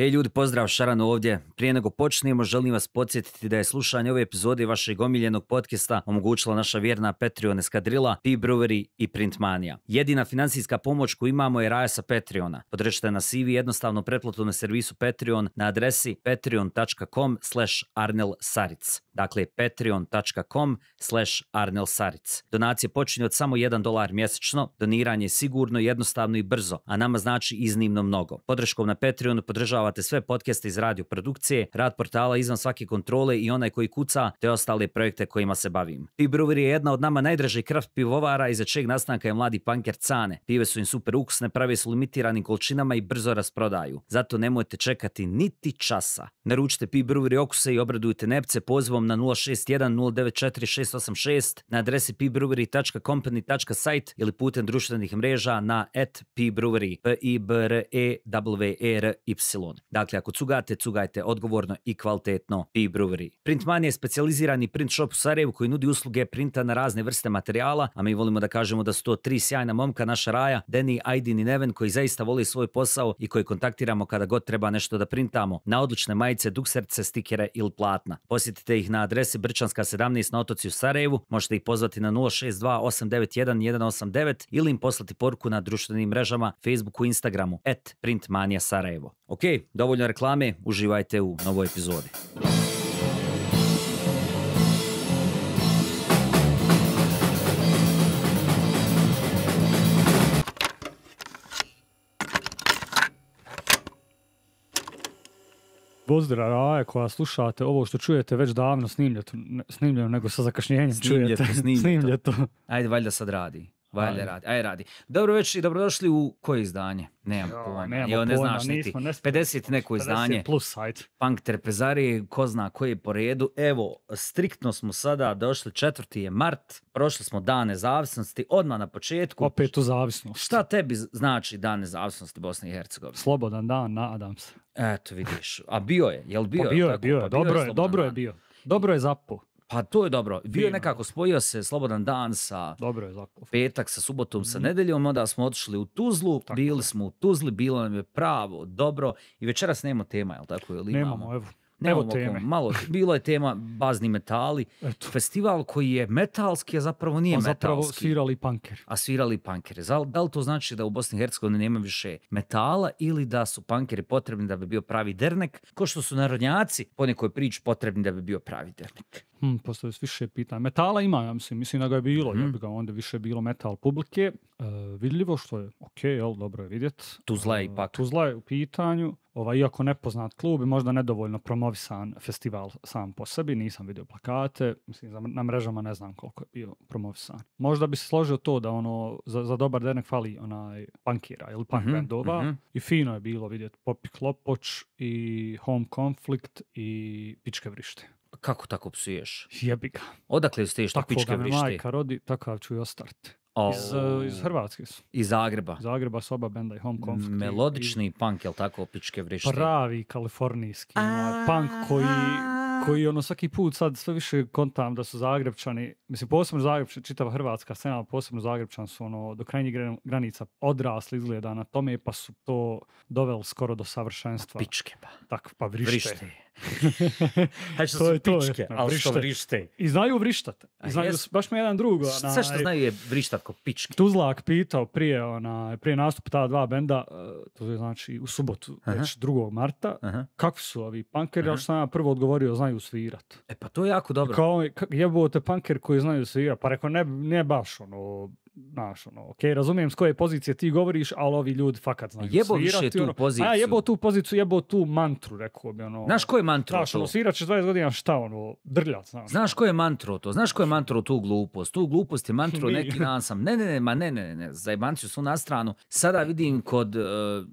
Hej ljudi, pozdrav Šaran ovdje. Prije nego počnemo, želim vas podsjetiti da je slušanje ove epizode vašeg omiljenog podcasta omogućila naša vjerna Patreon eskadrila, P Brewery i Printmania. Jedina financijska pomoć koju imamo je raja sa Patreona. Podržite na CV jednostavno pretplatu na servisu Patreon na adresi patreon.com slash arnelsaric. Dakle, patreon.com slash arnelsaric. Donacije počinju od samo 1 dolar mjesečno, doniranje je sigurno, jednostavno i brzo, a nama znači iznimno mnogo. Podrškom na Patreonu podržava te sve podcaste iz radio produkcije, rad portala izvan svake kontrole i onaj koji kuca, te ostale projekte kojima se bavim. Pi Brewery je jedna od nama najdražih kraft pivovara iza čeg nastanka je mladi panker Cane. Pive su im super ukusne, prave su limitiranim količinama i brzo rasprodaju. Zato nemojte čekati niti časa. Naručite Pi Brewery okuse i obradujte nepce pozivom na 061 094 na adresi pbrewery.company.site ili putem društvenih mreža na at i e w e Dakle, ako cugate, cugajte odgovorno i kvalitetno Pi Brewery. Printman je specijalizirani print shop u Sarajevu koji nudi usluge printa na razne vrste materijala, a mi volimo da kažemo da su to tri sjajna momka naša raja, Deni, Aydin i Neven koji zaista voli svoj posao i koji kontaktiramo kada god treba nešto da printamo na odlične majice, dukserce, stikere ili platna. Posjetite ih na adresi Brčanska 17 na otoci u Sarajevu, možete ih pozvati na 062 891 189 ili im poslati poruku na društvenim mrežama Facebooku i Instagramu at Printmania Sarajevo dovoljno reklame, uživajte u novoj epizodi. Pozdrav Raje koja slušate ovo što čujete već davno snimljeto, ne, snimljeno nego sa zakašnjenjem snimljeto, čujete. Snimljeto. snimljeto. Ajde valjda sad radi. Valjda radi. Aj radi. Dobro već i dobrodošli u koje izdanje? Nemam jo, ne znaš niti ti. 50 neko izdanje. plus, ajde. Punk Trpezari, ko zna koji je po redu. Evo, striktno smo sada došli, četvrti je mart, prošli smo dan nezavisnosti, odmah na početku. Opet u zavisnost. Šta tebi znači dan nezavisnosti Bosne i Hercegovine? Slobodan dan, nadam se. Eto, vidiš. A bio je, jel bio? Pa bio je, bio dobro je, dobro je bio. Dobro je zapo. Pa to je dobro. Bio je nekako, spojio se slobodan dan sa dobro je, petak, sa subotom, sa mhm. nedeljom, onda smo otišli u Tuzlu, bili smo u Tuzli, bilo nam je pravo, dobro i večeras nema tema, jel tako? Jel imamo? Nemamo, evo. Nemamo evo teme. malo, bilo je tema bazni metali, festival koji je metalski, a zapravo nije a pa zapravo svirali panker. A svirali pankere. Da li to znači da u Bosni i Hercegovini nema više metala ili da su pankeri potrebni da bi bio pravi dernek, ko što su narodnjaci po nekoj priči potrebni da bi bio pravi dernek? Hmm, se više pitanja. Metala ima, ja mislim, mislim da ga je bilo, mhm. ja bi ga onda više bilo metal publike. E, vidljivo što je, ok, jel, dobro je vidjet. Tu je e, ipak. Tuzla je u pitanju. Ovaj, iako nepoznat klub i možda nedovoljno promovisan festival sam po sebi, nisam vidio plakate, mislim, na mrežama ne znam koliko je bio promovisan. Možda bi se složio to da ono, za, dobar denek fali onaj punkira ili punk mhm, bandova mhm. i fino je bilo vidjet Popi Klopoč i Home Conflict i Pičke vrište kako tako psuješ? Jebi ga. Odakle ste što pičke vrište? Tako majka rodi, takav ću i ostart. Iz, eh, iz Hrvatske su. Iz Zagreba. Zagreba su oba benda i Home Comfort. Melodični i, punk, jel tako, pičke vrište? Pravi kalifornijski. punk koji, koji ono svaki put sad sve više kontam da su Zagrebčani, mislim posebno Zagrebčani, čitava hrvatska scena, posebno Zagrebčani su ono do krajnjih granica odrasli izgleda na tome pa su to doveli skoro do savršenstva. Pičke pa. Tako pa vrište što znači, su to, pičke, to, ali što vrište. I znaju vrištat. I znaju, baš me jedan drugo. Onaj, sve što znaju je vrištat ko pičke. Tuzlak pitao prije, ona, prije nastup ta dva benda, e, to je znači u subotu, Aha. već 2. marta, Aha. kakvi su ovi punkeri, ali sam ja prvo odgovorio, znaju svirat. E pa to je jako dobro. Kao jebote punker koji znaju svirat, pa rekao ne, ne baš ono, Znaš, ono, ok, razumijem s koje pozicije ti govoriš, ali ovi ljudi fakat znaju Jebo svirati, više tu ono, poziciju. A jebo tu poziciju, jebo tu mantru, rekao bi. Ono, znaš ko je mantru znaš, to? Ono, svirat ćeš 20 godina, šta ono, drljat, znaš. Znaš ko je mantru to? Znaš ko je mantru tu glupost? Tu glupost je mantru neki dan sam. Ne, ne, ne, ma ne, ne, ne, zajbanci su na stranu. Sada vidim kod e,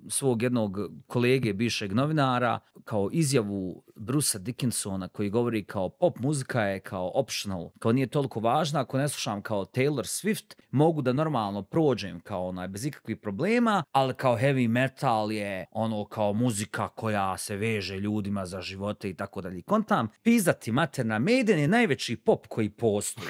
svog jednog kolege, bivšeg novinara, kao izjavu Brusa Dickinsona koji govori kao pop muzika je kao optional, kao nije toliko važna, ako ne slušam kao Taylor Swift, mogu da normalno prođem kao onaj bez ikakvih problema, ali kao heavy metal je ono kao muzika koja se veže ljudima za živote i tako dalje. Kontam, pizati materna Maiden je najveći pop koji postoji.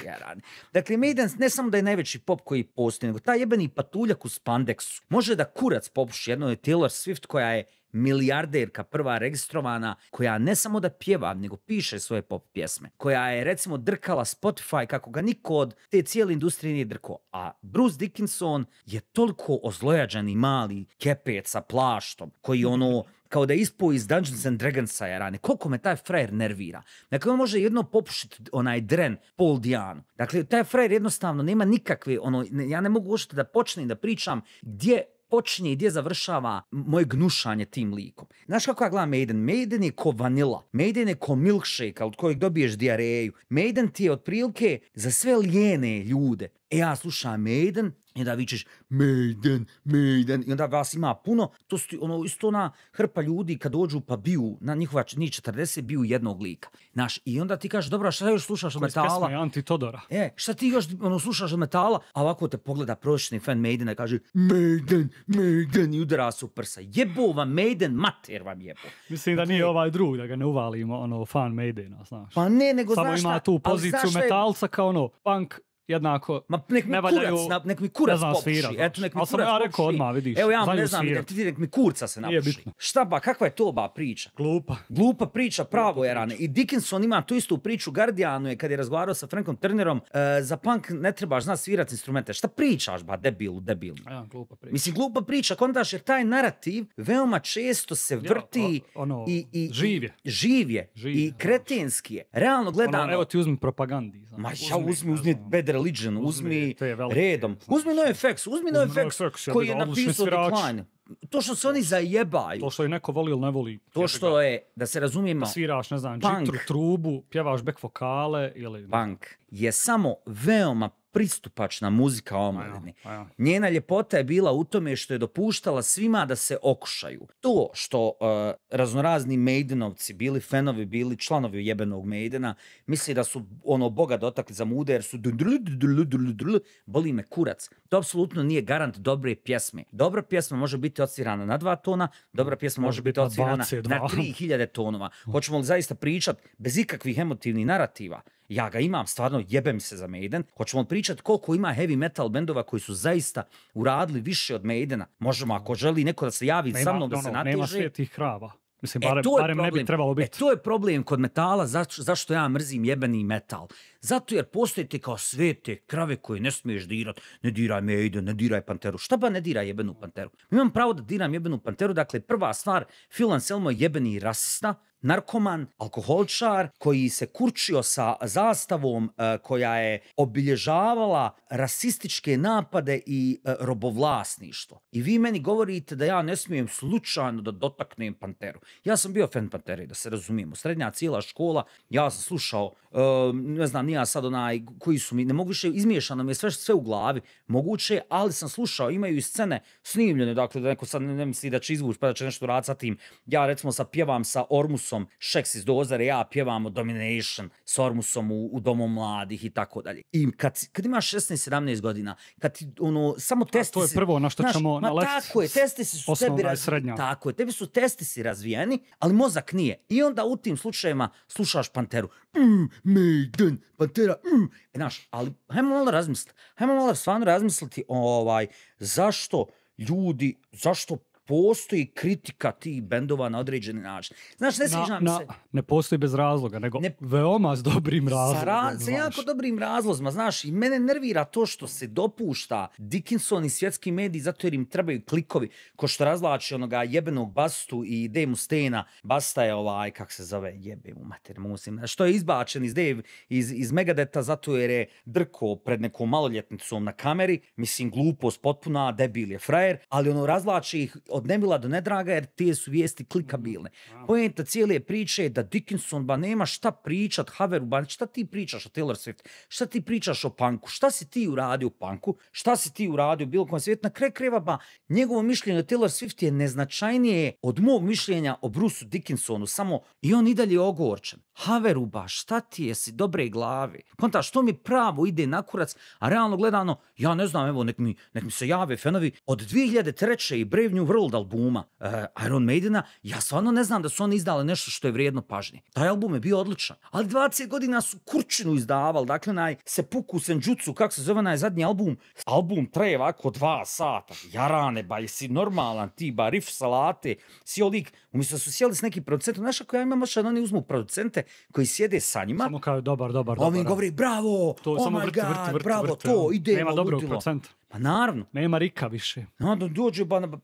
Dakle, Maiden ne samo da je najveći pop koji postoji, nego taj jebeni patuljak u spandeksu može da kurac popuši jedno je Taylor Swift koja je milijarderka prva registrovana koja ne samo da pjeva, nego piše svoje pop pjesme, koja je recimo drkala Spotify kako ga niko od te cijele industrije nije drko. A Bruce Dickinson je toliko ozlojađani mali kepec sa plaštom koji ono kao da je ispao iz Dungeons and Dragonsa je rane. Koliko me taj frajer nervira. Dakle, on može jedno popušiti onaj dren Paul Dianu. Dakle, taj frajer jednostavno nema nikakve, ono, ja ne mogu ušte da počnem da pričam gdje počinje i gdje završava moje gnušanje tim likom. Znaš kako ja gledam Maiden? Maiden je ko vanila. Maiden je ko milkshake od kojeg dobiješ dijareju. Maiden ti je otprilike za sve lijene ljude. E ja slušam Maiden, i onda vičeš Maiden, Maiden i onda vas ima puno. To su ono, isto ona hrpa ljudi kad dođu pa biju, na njihova ni 40 biju jednog lika. i onda ti kažeš, dobro, šta još slušaš od metala? Koji Anti Todora. E, šta ti još ono, slušaš od metala? A ovako te pogleda prosječni fan Maidena i kaže Maiden, Maiden i udara se u prsa. Jebo vam Maiden, mater vam jebo. Mislim da nije ovaj drug, da ga ne uvalimo, ono, fan Maidena, znaš. Pa ne, nego Samo znaš šta, ima tu poziciju metalca kao ono, punk jednako Ma nek mi kurac, na, nek mi kurac ne znam, Eto, nek mi kurac ja rekao odmah, vidiš. Evo ja ne znam, identitet, nek mi kurca se napuši. Šta ba, kakva je to ba priča? Glupa. Glupa priča, pravo je rane. I Dickinson ima tu istu priču, Guardianu je kad je razgovarao sa Frankom Turnerom, e, za punk ne trebaš znati svirati instrumente. Šta pričaš ba, debilu, debilu. glupa priča. Mislim, glupa priča, kontaš jer taj narativ veoma često se vrti ono, i, i, živje. živje. I kretenski je. Realno gledano. Ono, evo ti uzmi propagandi. Znači. Ma ja uzmi, uzmi, uzmi Religion, uzmi, uzmi redom, znači. uzmi NoFX, uzmi no koji je napisao Decline. To što se oni zajebaju. To što je neko voli ili ne voli. To što je, da se razumijemo, sviraš, ne znam, punk, trubu, pjevaš back vokale ili... Punk je samo veoma pristupačna muzika pa omladine. Pa Njena ljepota je bila u tome što je dopuštala svima da se okušaju. To što uh, raznorazni Maidenovci, bili fenovi, bili članovi jebenog Maidena, misli da su ono boga dotakli za mude jer su boli me kurac. To apsolutno nije garant dobre pjesme. Dobra pjesma može biti otcirana na dva tona, dobra pjesma može, biti odsvirana na hiljade tonova. Hoćemo li zaista pričat bez ikakvih emotivnih narativa? Ja ga imam, stvarno jebem se za Maiden. Hoćemo li pričat pričati koliko ima heavy metal bendova koji su zaista uradili više od Maidena. Možemo, ako želi neko da se javi nema, sa mnom, da ono, se natiže Nema Mislim, e, barem, e, to je barem problem. ne bi trebalo biti. E, to je problem kod metala, zaš, zašto ja mrzim jebeni metal. Zato jer postojite kao kao svete krave koje ne smiješ dirat, ne diraj mejde, ne diraj panteru. Šta ba ne diraj jebenu panteru? Imam pravo da diram jebenu panteru, dakle prva stvar, Phil Anselmo je jebeni rasista, narkoman, alkoholčar koji se kurčio sa zastavom e, koja je obilježavala rasističke napade i e, robovlasništvo. I vi meni govorite da ja ne smijem slučajno da dotaknem Panteru. Ja sam bio fan Pantere, da se razumijemo. Srednja cijela škola, ja sam slušao, e, ne znam, ja sad onaj, koji su mi, ne mogu više, izmiješano mi je sve, sve u glavi, moguće, ali sam slušao, imaju i scene snimljene, dakle, da neko sad ne, misli da će izvući, pa da će nešto raditi sa tim. Ja, recimo, sa pjevam sa Ormusom, Šeks iz Dozare, ja pjevam Domination s Ormusom u, Domu mladih i tako dalje. I kad, kad imaš 16-17 godina, kad ti, ono, samo testi... to je prvo na što ćemo ma, na Tako je, testi su tebi Tako je, tebi su testi si razvijeni, ali mozak nije. I onda u tim slučajevima slušaš Panteru. Mm, Maiden, pa tera, mm, e, znaš, ali hajmo malo razmisliti, hajmo malo stvarno razmisliti ovaj, zašto ljudi, zašto postoji kritika tih bendova na određeni način. Znaš, ne sviđa mi se... Ne postoji bez razloga, nego veoma s dobrim razlogom. Sa, jako dobrim razlozima, znaš, i mene nervira to što se dopušta Dickinson i svjetski mediji zato jer im trebaju klikovi, ko što razlači onoga jebenog Bastu i Dave Stena. Basta je ovaj, kak se zove, jebe mu mater, musim. Što je izbačen iz Dave, iz, iz Megadeta zato jer je drko pred nekom maloljetnicom na kameri, mislim, glupost potpuna, debil je frajer, ali ono razlači ih od nemila do nedraga jer te su vijesti klikabilne. Mhm, Poenta cijele priče je da Dickinson ba nema šta pričat Haveru, ba šta ti pričaš o Taylor Swift, šta ti pričaš o panku, šta si ti uradio u panku, šta si ti uradio u bilo kojem svijetu, na kraju kreva ba njegovo mišljenje o Taylor Swift je neznačajnije od mog mišljenja o Brusu Dickinsonu, samo i on i dalje ogorčen. Haveru ba, šta ti je si dobre glave? Konta, što mi pravo ide na kurac, a realno gledano, ja ne znam, evo, nek mi, nek mi se jave fenovi, od 2003. i brevnju New Gold albuma uh, Iron Maidena, ja stvarno ne znam da su oni izdali nešto što je vrijedno pažnje. Taj album je bio odličan, ali 20 godina su Kurčinu izdavali, dakle naj Sepuku Senđucu, kako se zove najzadnji zadnji album, album traje ovako dva sata, jarane, ba jesi normalan ti, ba rif salate, si olik, umjesto da su sjeli s nekim producentom, znaš ako ja imam ošan, oni uzmu producente koji sjede sa njima. Samo kao dobar, dobar, dobar. Ovi govori, bravo, to, oh samo my vrti, god, vrti, vrti, bravo, to, ono. ide Nema Ma pa naravno. Nema Rika više. dođu, ba, ba,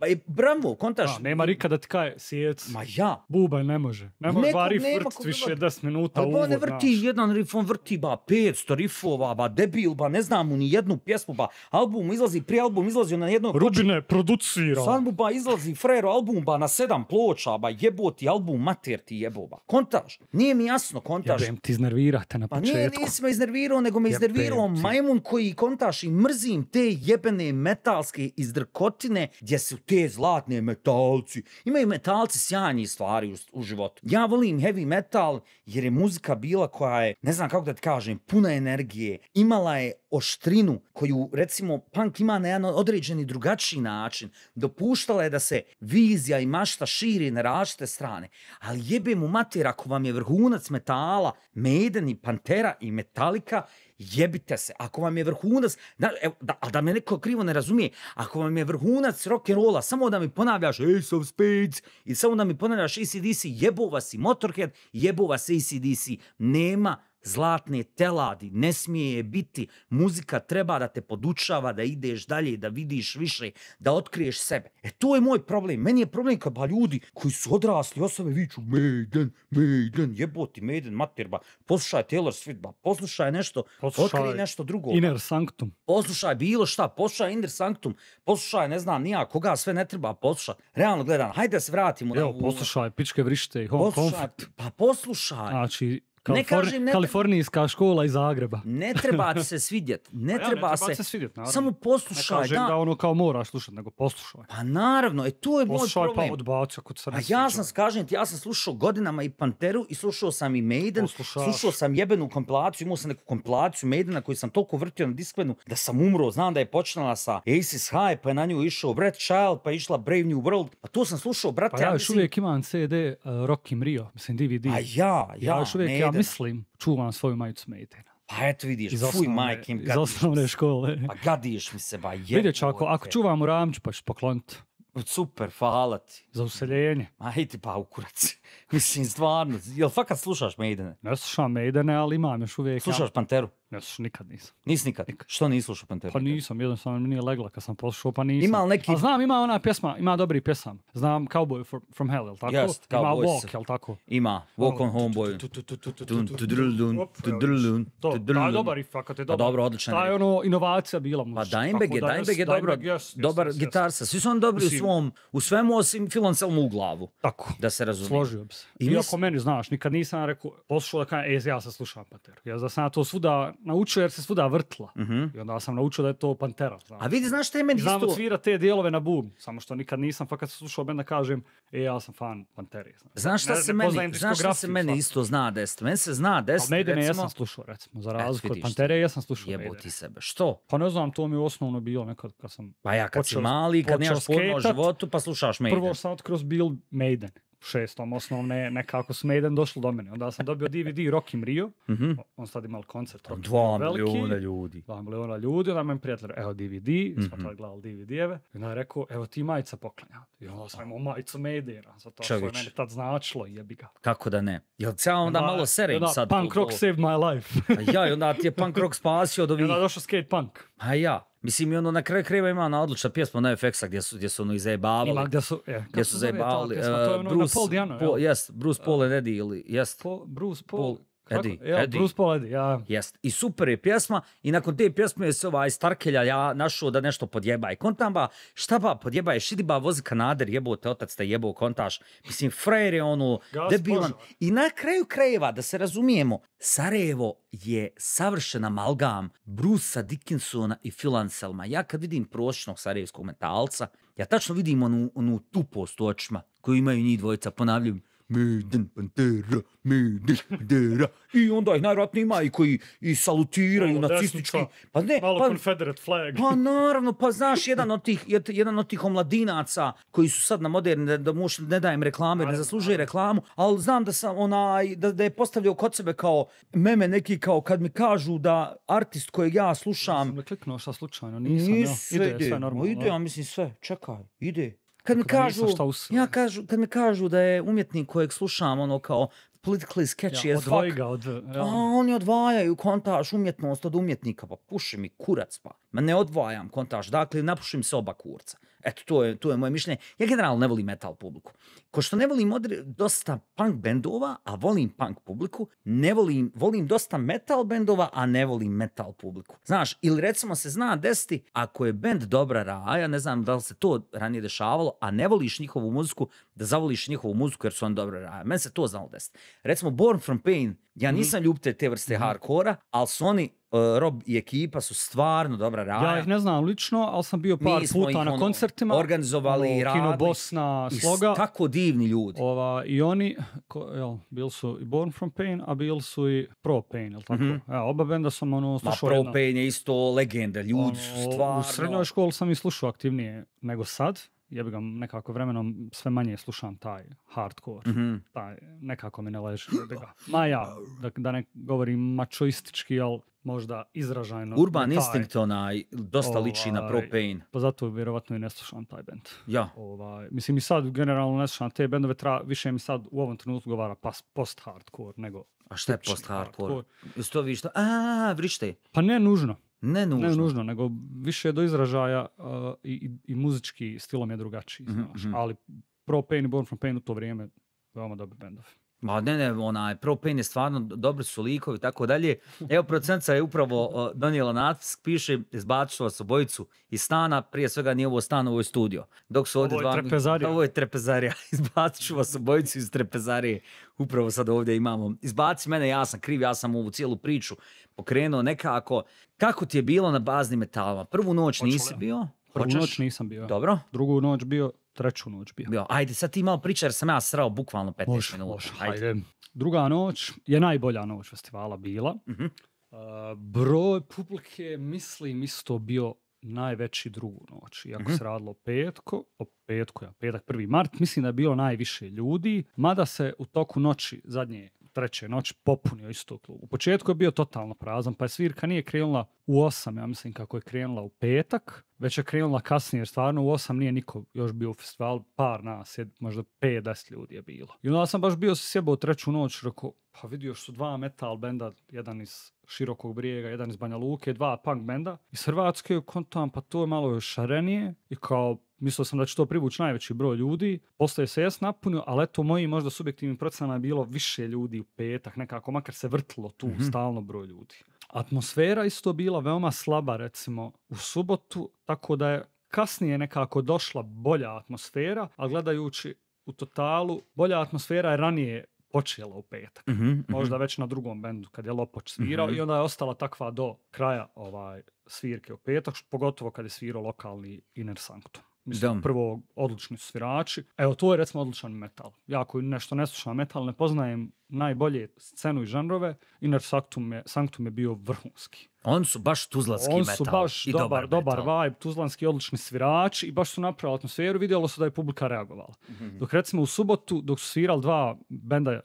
kontaš. nema Rika da ti kaje sjec. Ma ja. buba ne može. Ne može Neko, više 10 minuta ali, uvod. ne vrti jedan rif, on vrti ba 500 rifova, ba debil, ba ne znam mu ni jednu pjesmu, ba album izlazi, prije album izlazi na jedno... Rubine, ploči. producira. Sad mu ba izlazi frero album ba na sedam ploča, ba jeboti album, mater ti jeboba. Kontaš, nije mi jasno, kontaš. Jebem ti iznervirate na početku. Pa nije, nisi me iznervirao, nego me iznervirao majmun koji kontaš i mrzim te je jebene metalske izdrkotine gdje su te zlatne metalci. Imaju metalci sjajnih stvari u, životu. Ja volim heavy metal jer je muzika bila koja je, ne znam kako da ti kažem, puna energije. Imala je oštrinu koju recimo punk ima na jedan određeni drugačiji način. Dopuštala je da se vizija i mašta širi na različite strane. Ali jebe mu mater ako vam je vrhunac metala Maiden i Pantera i Metallica jebite se, ako vam je vrhunac, da, evo, da, a da me neko krivo ne razumije, ako vam je vrhunac rock'n'rolla, samo da mi ponavljaš Ace of Spades i samo da mi ponavljaš ACDC, jebo vas i Motorhead, jebo vas ACDC, nema Zlatni teladi, ne smije je biti, muzika treba da te podučava, da ideš dalje, da vidiš više, da otkriješ sebe. E to je moj problem, meni je problem kad ljudi koji su odrasli osobe viću Maiden, Maiden, jeboti Maiden, materba. poslušaj Taylor Swift ba, poslušaj nešto, poslušaj nešto drugo. Inner Sanctum. Poslušaj bilo šta, poslušaj Inner Sanctum, poslušaj ne znam nija koga sve ne treba poslušat. Realno gledam, hajde se vratimo. Evo, poslušaj Pičke vrište Pa poslušaj. Znači, ne kažem, ne... Kalifornijska škola iz Zagreba. Ne treba se svidjet. Ne, pa treba, se, svidjet, samo poslušaj. Ne da, ono kao mora slušat, nego poslušaj. Pa naravno, e to je moj problem. Poslušaj pa A ja sam, kažem ja sam slušao godinama i Panteru i slušao sam i Maiden. Slušao sam jebenu kompilaciju, imao sam neku kompilaciju Maidena koju sam toliko vrtio na diskvenu da sam umro. Znam da je počnala sa Aces High, pa je na nju išao Red Child, pa je išla Brave New World. Pa to sam slušao, brate. Pa ja, još uvijek imam CD Rock Rio, mislim DVD. ja, ja, mislim, čuvam svoju majicu Mejtena. Pa eto vidiš, iz osnovne, fuj majke Iz osnovne škole. Pa gadiš mi se, ba je. Vidjet ću, ako, ako čuvam u ramću, pa ću pokloniti. Super, hvala ti. Za useljenje. Ma ti pa u kurac. Mislim, stvarno, jel fakat slušaš Maidene? Ne slušam Maidene, ali imam još uvijek. Slušaš Panteru? Ja nikad nisam. Nis nikad? nikad. Što nisi slušao Panteru? Pa nisam, jednostavno mi nije legla kad sam poslušao, pa nisam. Ima neki... A znam, ima ona pjesma, ima dobri pjesama. Znam Cowboy from, from Hell, jel tako? Yes, ima Cowboys. Walk, jel tako? Ima, Walk on Homeboy. To, da je dobar riff, fakat je dobar. Pa dobro, odličan riff. je ono inovacija bila Pa Dimebag je, Dimebag je dobro, dobar gitarsa. Svi su on dobri u svom, u svemu osim Phil Anselmu u glavu. Tako. Da se razumije. Složio bi se. Iako meni, znaš, nikad nisam rekao, poslušao da kajem, ja se slušam Ja da sam to svuda naučio jer se svuda vrtla. Mhm. I onda sam naučio da je to Pantera. A vidi, znaš što je meni Znam te dijelove na bum, samo što nikad nisam, pa kad sam slušao benda kažem, e, ja sam fan Panteri. Znaš šta se, meni, se meni isto zna desiti? Meni se zna desiti, recimo... Maiden ja sam slušao, recimo, za razliku od Pantere ja sam slušao Jebo ti sebe, što? Pa ne znam, to mi je osnovno bilo nekad kad sam... Pa ja kad si mali, kad nemaš votu životu, pa slušaš Maiden. Prvo sam otkroz bil Maiden šestom osnovne nekako su Maiden došli do mene. Onda sam dobio DVD Rock in Rio. Mhm. On sad imao koncert Rock Dva milijuna ljudi. Dva milijuna ljudi. Onda mi prijatelj, evo DVD. Mm -hmm. Smo mhm. tad gledali DVD-eve. I onda je rekao, evo ti majica poklanja. I onda sam imao majicu Maidena. Zato što je meni tad značilo jebi ga. Kako da ne? Jel cijela onda malo serim onda, sad? Punk rock saved my life. ja, i onda ti je punk rock spasio od ovih. I onda došao skate punk. A ja. Mislim, i ono, na kraju krajeva ima ona odlična pjesma na FX-a gdje su, gdje su ono izajebavali. Ima gdje su, je. Gdje su zajebavali. To, je e, ono Bruce, na Paul Diano, Paul, Jes, Bruce, Paul and Eddie ili, jest. Bruce, Paul, Paul Eddie, ja, Bruce Paul ja. Jest. I super je pjesma i nakon te pjesme se ovaj Starkelja ja našao da nešto podjeba. I kontamba, šta ba, podjeba je, šidiba vozi kanader, jebote, otac te jebo kontaš. Mislim, frajer je ono, debilan. I na kraju krajeva, da se razumijemo, Sarajevo je savršena amalgam Brusa Dickinsona i Phil Anselma. Ja kad vidim prošnog sarajevskog metalca, ja tačno vidim onu, onu tupost u očima koju imaju njih dvojica, ponavljam Miden Pantera, Miden Pantera. I onda ih najvjerojatnije ima i koji i salutiraju nacistički. pa ne, Malo pa, confederate flag. Pa naravno, pa znaš, jedan od tih, jedan od tih omladinaca koji su sad na moderni, da muš, ne dajem reklame, ne zaslužuje reklamu, ali znam da sam onaj, da, da je postavljao kod sebe kao meme neki kao kad mi kažu da artist kojeg ja slušam... Sam ne kliknuo šta slučajno, nisam, Nis, ja. ide, sve normalno. Ide, ja mislim sve, čekaj, ide, kad mi kažu, ja kažu, kad mi kažu da je umjetnik kojeg slušam ono kao politically sketchy as fuck. A oni odvajaju kontaž umjetnost od umjetnika. Pa puši mi kurac pa. Ma ne odvajam kontaž. Dakle, napušim se oba kurca. Eto, to je, to je moje mišljenje. Ja generalno ne volim metal publiku. Ko što ne volim dosta punk bendova, a volim punk publiku, ne volim, volim dosta metal bendova, a ne volim metal publiku. Znaš, ili recimo se zna desiti, ako je bend dobra raja, ne znam da li se to ranije dešavalo, a ne voliš njihovu muziku, da zavoliš njihovu muziku jer su on dobra raja. Meni se to znalo desiti. Recimo Born from Pain, ja mhm. nisam mm. ljubitelj te vrste mm. hardkora, ali su oni e, Rob i ekipa su stvarno dobra raja. Ja ih ne znam lično, ali sam bio par puta na ono, koncertima. organizovali i Kino Bosna, Sloga. tako divni ljudi. Ova, I oni, ko, bili su i Born from Pain, a bili su i Pro Pain, jel tako? ja, mhm. oba benda sam ono slušao. Ma Pro Pain je isto legenda, ljudi su ono, stvarno... U srednjoj školi sam i slušao aktivnije nego sad ja bi ga nekako vremenom sve manje slušam taj hardcore, mm taj, nekako mi ne leži da ma ja, da, da ne govorim mačoistički, ali možda izražajno. Urban taj, Instinct onaj, dosta liči na ovaj, Propane. Pa zato vjerovatno i ne slušam taj band. Ja. Ovaj, mislim i sad generalno ne slušam te bendove, tra, više mi sad u ovom trenutku govara pas, post-hardcore nego... A šta je post-hardcore? Hardcore. to vi što, a vrište? Pa ne nužno. Ne nužno. nego više je do izražaja uh, i, muzički stilom je drugačiji, mhm, mhm. Ali Pro Pain i Born From Pain u to vrijeme veoma dobri bendovi. Ma ne, ne, onaj, Pro Pain je stvarno, dobri su likovi i tako dalje. Evo, procenca je upravo uh, donijela piše, izbacit vas obojicu iz stana, prije svega nije ovo stan, ovo je studio. Dok su ovdje ovo je dva... Trepezarija. Ovo je trepezarija. izbacit ću vas obojicu iz trepezarije. Upravo sad ovdje imamo. Izbaci mene, ja sam kriv, ja sam ovu cijelu priču pokrenuo nekako. Kako ti je bilo na baznim metalima? Prvu noć nisi bio? Prvu noć nisam bio. Dobro. Drugu noć bio treću noć bio. Ajde, sad ti malo pričaj jer sam ja srao bukvalno 15 minuta. Može, ajde. Druga noć je najbolja noć festivala bila. Mhm. Uh, broj publike, mislim, isto bio najveći drugu noć. Iako mhm. se radilo petko, o petko, ja, petak prvi mart, mislim da je bilo najviše ljudi, mada se u toku noći, zadnje treće noć, popunio isto klub. U početku je bio totalno prazan, pa je svirka nije krenula u osam, ja mislim kako je krenula u petak, već je krenula kasnije, jer stvarno u osam nije niko još bio u festivalu, par nas, jed, možda 50 ljudi je bilo. I onda sam baš bio se sjebao treću noć, rekao, pa vidio su dva metal benda, jedan iz Širokog brijega, jedan iz Banja Luke, dva punk benda. Iz Hrvatske kontam, pa to je malo još šarenije i kao mislio sam da će to privući najveći broj ljudi. Postoje se jes napunio, ali eto mojim možda subjektivnim procenama je bilo više ljudi u petak, nekako makar se vrtilo tu mhm. stalno broj ljudi. Atmosfera isto bila veoma slaba recimo u subotu, tako da je kasnije nekako došla bolja atmosfera, a gledajući u totalu, bolja atmosfera je ranije počela u petak. Mhm, mhm. Možda već na drugom bendu kad je Lopoč mhm. svirao i onda je ostala takva do kraja ovaj svirke u petak, pogotovo kad je svirao lokalni Inner Sanctum. Mislim, da. prvo, odlični svirači. Evo, to je recimo odličan metal. Ja koji nešto ne slušam metal, ne poznajem najbolje scenu i žanrove. Inače, Sanctum je, je bio vrhunski. On su baš tuzlanski On metal. su baš dobar, dobar, vibe, tuzlanski odlični svirači i baš su napravili atmosferu. Vidjelo se da je publika reagovala. Mhm. Dok recimo u subotu, dok su svirali dva benda,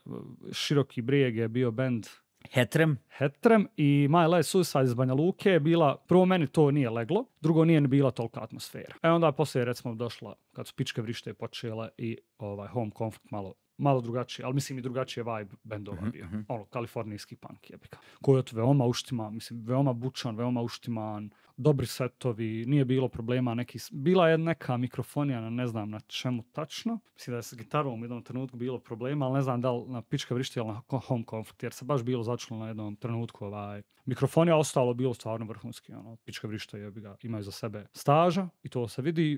Široki brijeg je bio bend Hetrem. Hetrem i My Last Suicide iz Banja Luke je bila, prvo meni to nije leglo, drugo nije ni bila tolika atmosfera. E onda poslije recimo došla, kad su pičke vrište počela i ovaj home Conflict malo malo drugačije, ali mislim i drugačije vibe bendova mhm, bio. uh mhm. kalifornijski Ono, kalifornijski punk jebika. Kojot veoma uštima, mislim, veoma bučan, veoma uštiman, dobri setovi, nije bilo problema, neki, bila je neka mikrofonija na ne znam na čemu tačno. Mislim da je s gitarom u jednom trenutku bilo problema, ali ne znam da li na pička vrišti ili na home conflict, jer se baš bilo začelo na jednom trenutku ovaj. Mikrofonija ostalo bilo stvarno vrhunski, ono, pička vrišta jebiga, imaju za sebe staža i to se vidi, eh,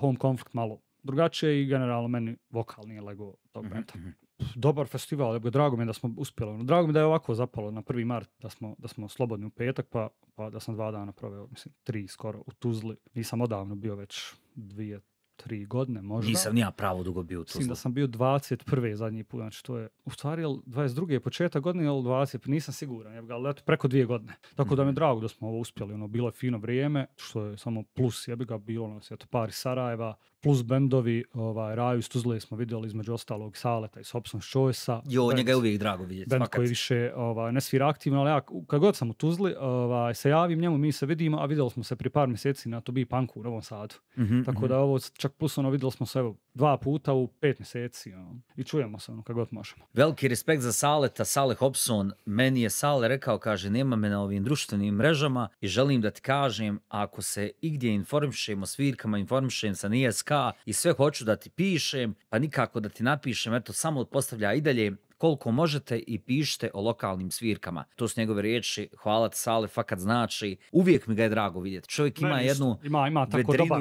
home conflict malo drugačije i generalno meni vokal nije lego tog mhm, benda. Mhm. Dobar festival, drago mi je da smo uspjeli. Ono, drago mi je da je ovako zapalo na 1. mart, da smo, da smo slobodni u petak, pa, pa, da sam dva dana proveo, mislim, tri skoro u Tuzli. Nisam odavno bio već dvije, tri godine možda. Nisam ja pravo dugo bio u Tuzli. Mislim da sam bio 21. zadnji put, znači to je u stvari 22. je početak godine ili 20. nisam siguran, je ali preko dvije godine. Tako da mi je mhm. drago da smo ovo uspjeli, ono, bilo je fino vrijeme, što je samo plus, ja bi ga, bilo nas, par Sarajeva, plus bendovi, ovaj, Raju iz Tuzle smo vidjeli između ostalog Saleta i Sobson choice Jo, njega je uvijek drago vidjeti. Band koji više ovaj, ne svira aktivno, ali ja kad god sam u Tuzli ovaj, se javim njemu, mi se vidimo, a vidjeli smo se pri par mjeseci na to bi panku u Novom Sadu. Mhm, Tako mhm. da ovo čak plus ono vidjeli smo se evo, dva puta u pet mjeseci ono, i čujemo se ono kad god možemo. Veliki respekt za Saleta, Sale Hobson, meni je Sale rekao, kaže, nema me na ovim društvenim mrežama i želim da ti kažem, ako se igdje informišem o svirkama, informišem sa NISK, i sve hoću da ti pišem, pa nikako da ti napišem, eto samo postavlja i dalje koliko možete i pišite o lokalnim svirkama. To su njegove riječi, hvala Sale, fakat znači, uvijek mi ga je drago vidjeti. Čovjek ima jednu ima, ima tako očima.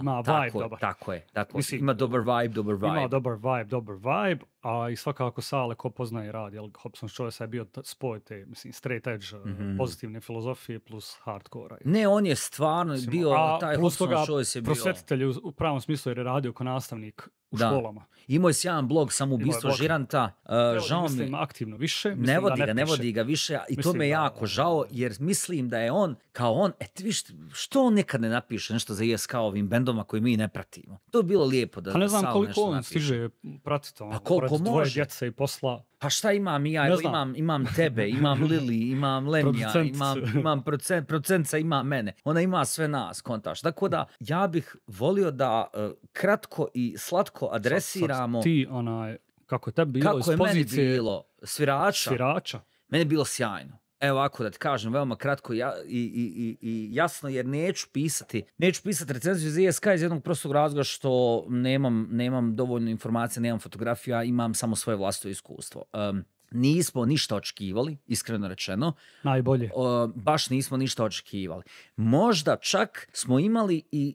ima dobar. Tako je, tako, ima dobar vibe, dobar vibe. Ima dobar vibe, dobar vibe a i svakako Sale ko poznaje rad, jel Hobson Choice je bio spoj te, mislim, straight edge e, mhm. pozitivne filozofije plus hardcora. Ne, on je stvarno bio, a, taj plus Hobson je bio... u, pravom smislu jer je radio kao nastavnik u školama. Imao je sjajan blog samoubistvo Žiranta. E, žao mi... aktivno više. Mislim ne vodi ga, ne vodi ga više i to me jako žao jer mislim da je on kao on, e viš, što on nekad ne napiše nešto za ISK ovim bendoma koji mi ne pratimo. To bi bilo lijepo da Pa ne znam koliko on napiše. stiže pratiti pa on, koliko može. djece i posla. Pa šta imam ja, imam, imam tebe, imam Lili, imam Lemija, imam, imam procen, procenca, ima mene. Ona ima sve nas, kontaš. Tako da, ja bih volio da e, kratko i slatko adresiramo... Sad, sad ti, kako je tebi bilo iz pozicije... Kako je meni bilo, svirača. Svirača. Meni je bilo sjajno. Evo ovako da ti kažem veoma kratko i, jasno jer neću pisati, neću pisati recenziju za ISK e iz jednog prostog razloga što nemam, nemam dovoljno informacija, nemam fotografija, imam samo svoje vlastito iskustvo. nismo ništa očekivali, iskreno rečeno. Najbolje. baš nismo ništa očekivali. Možda čak smo imali i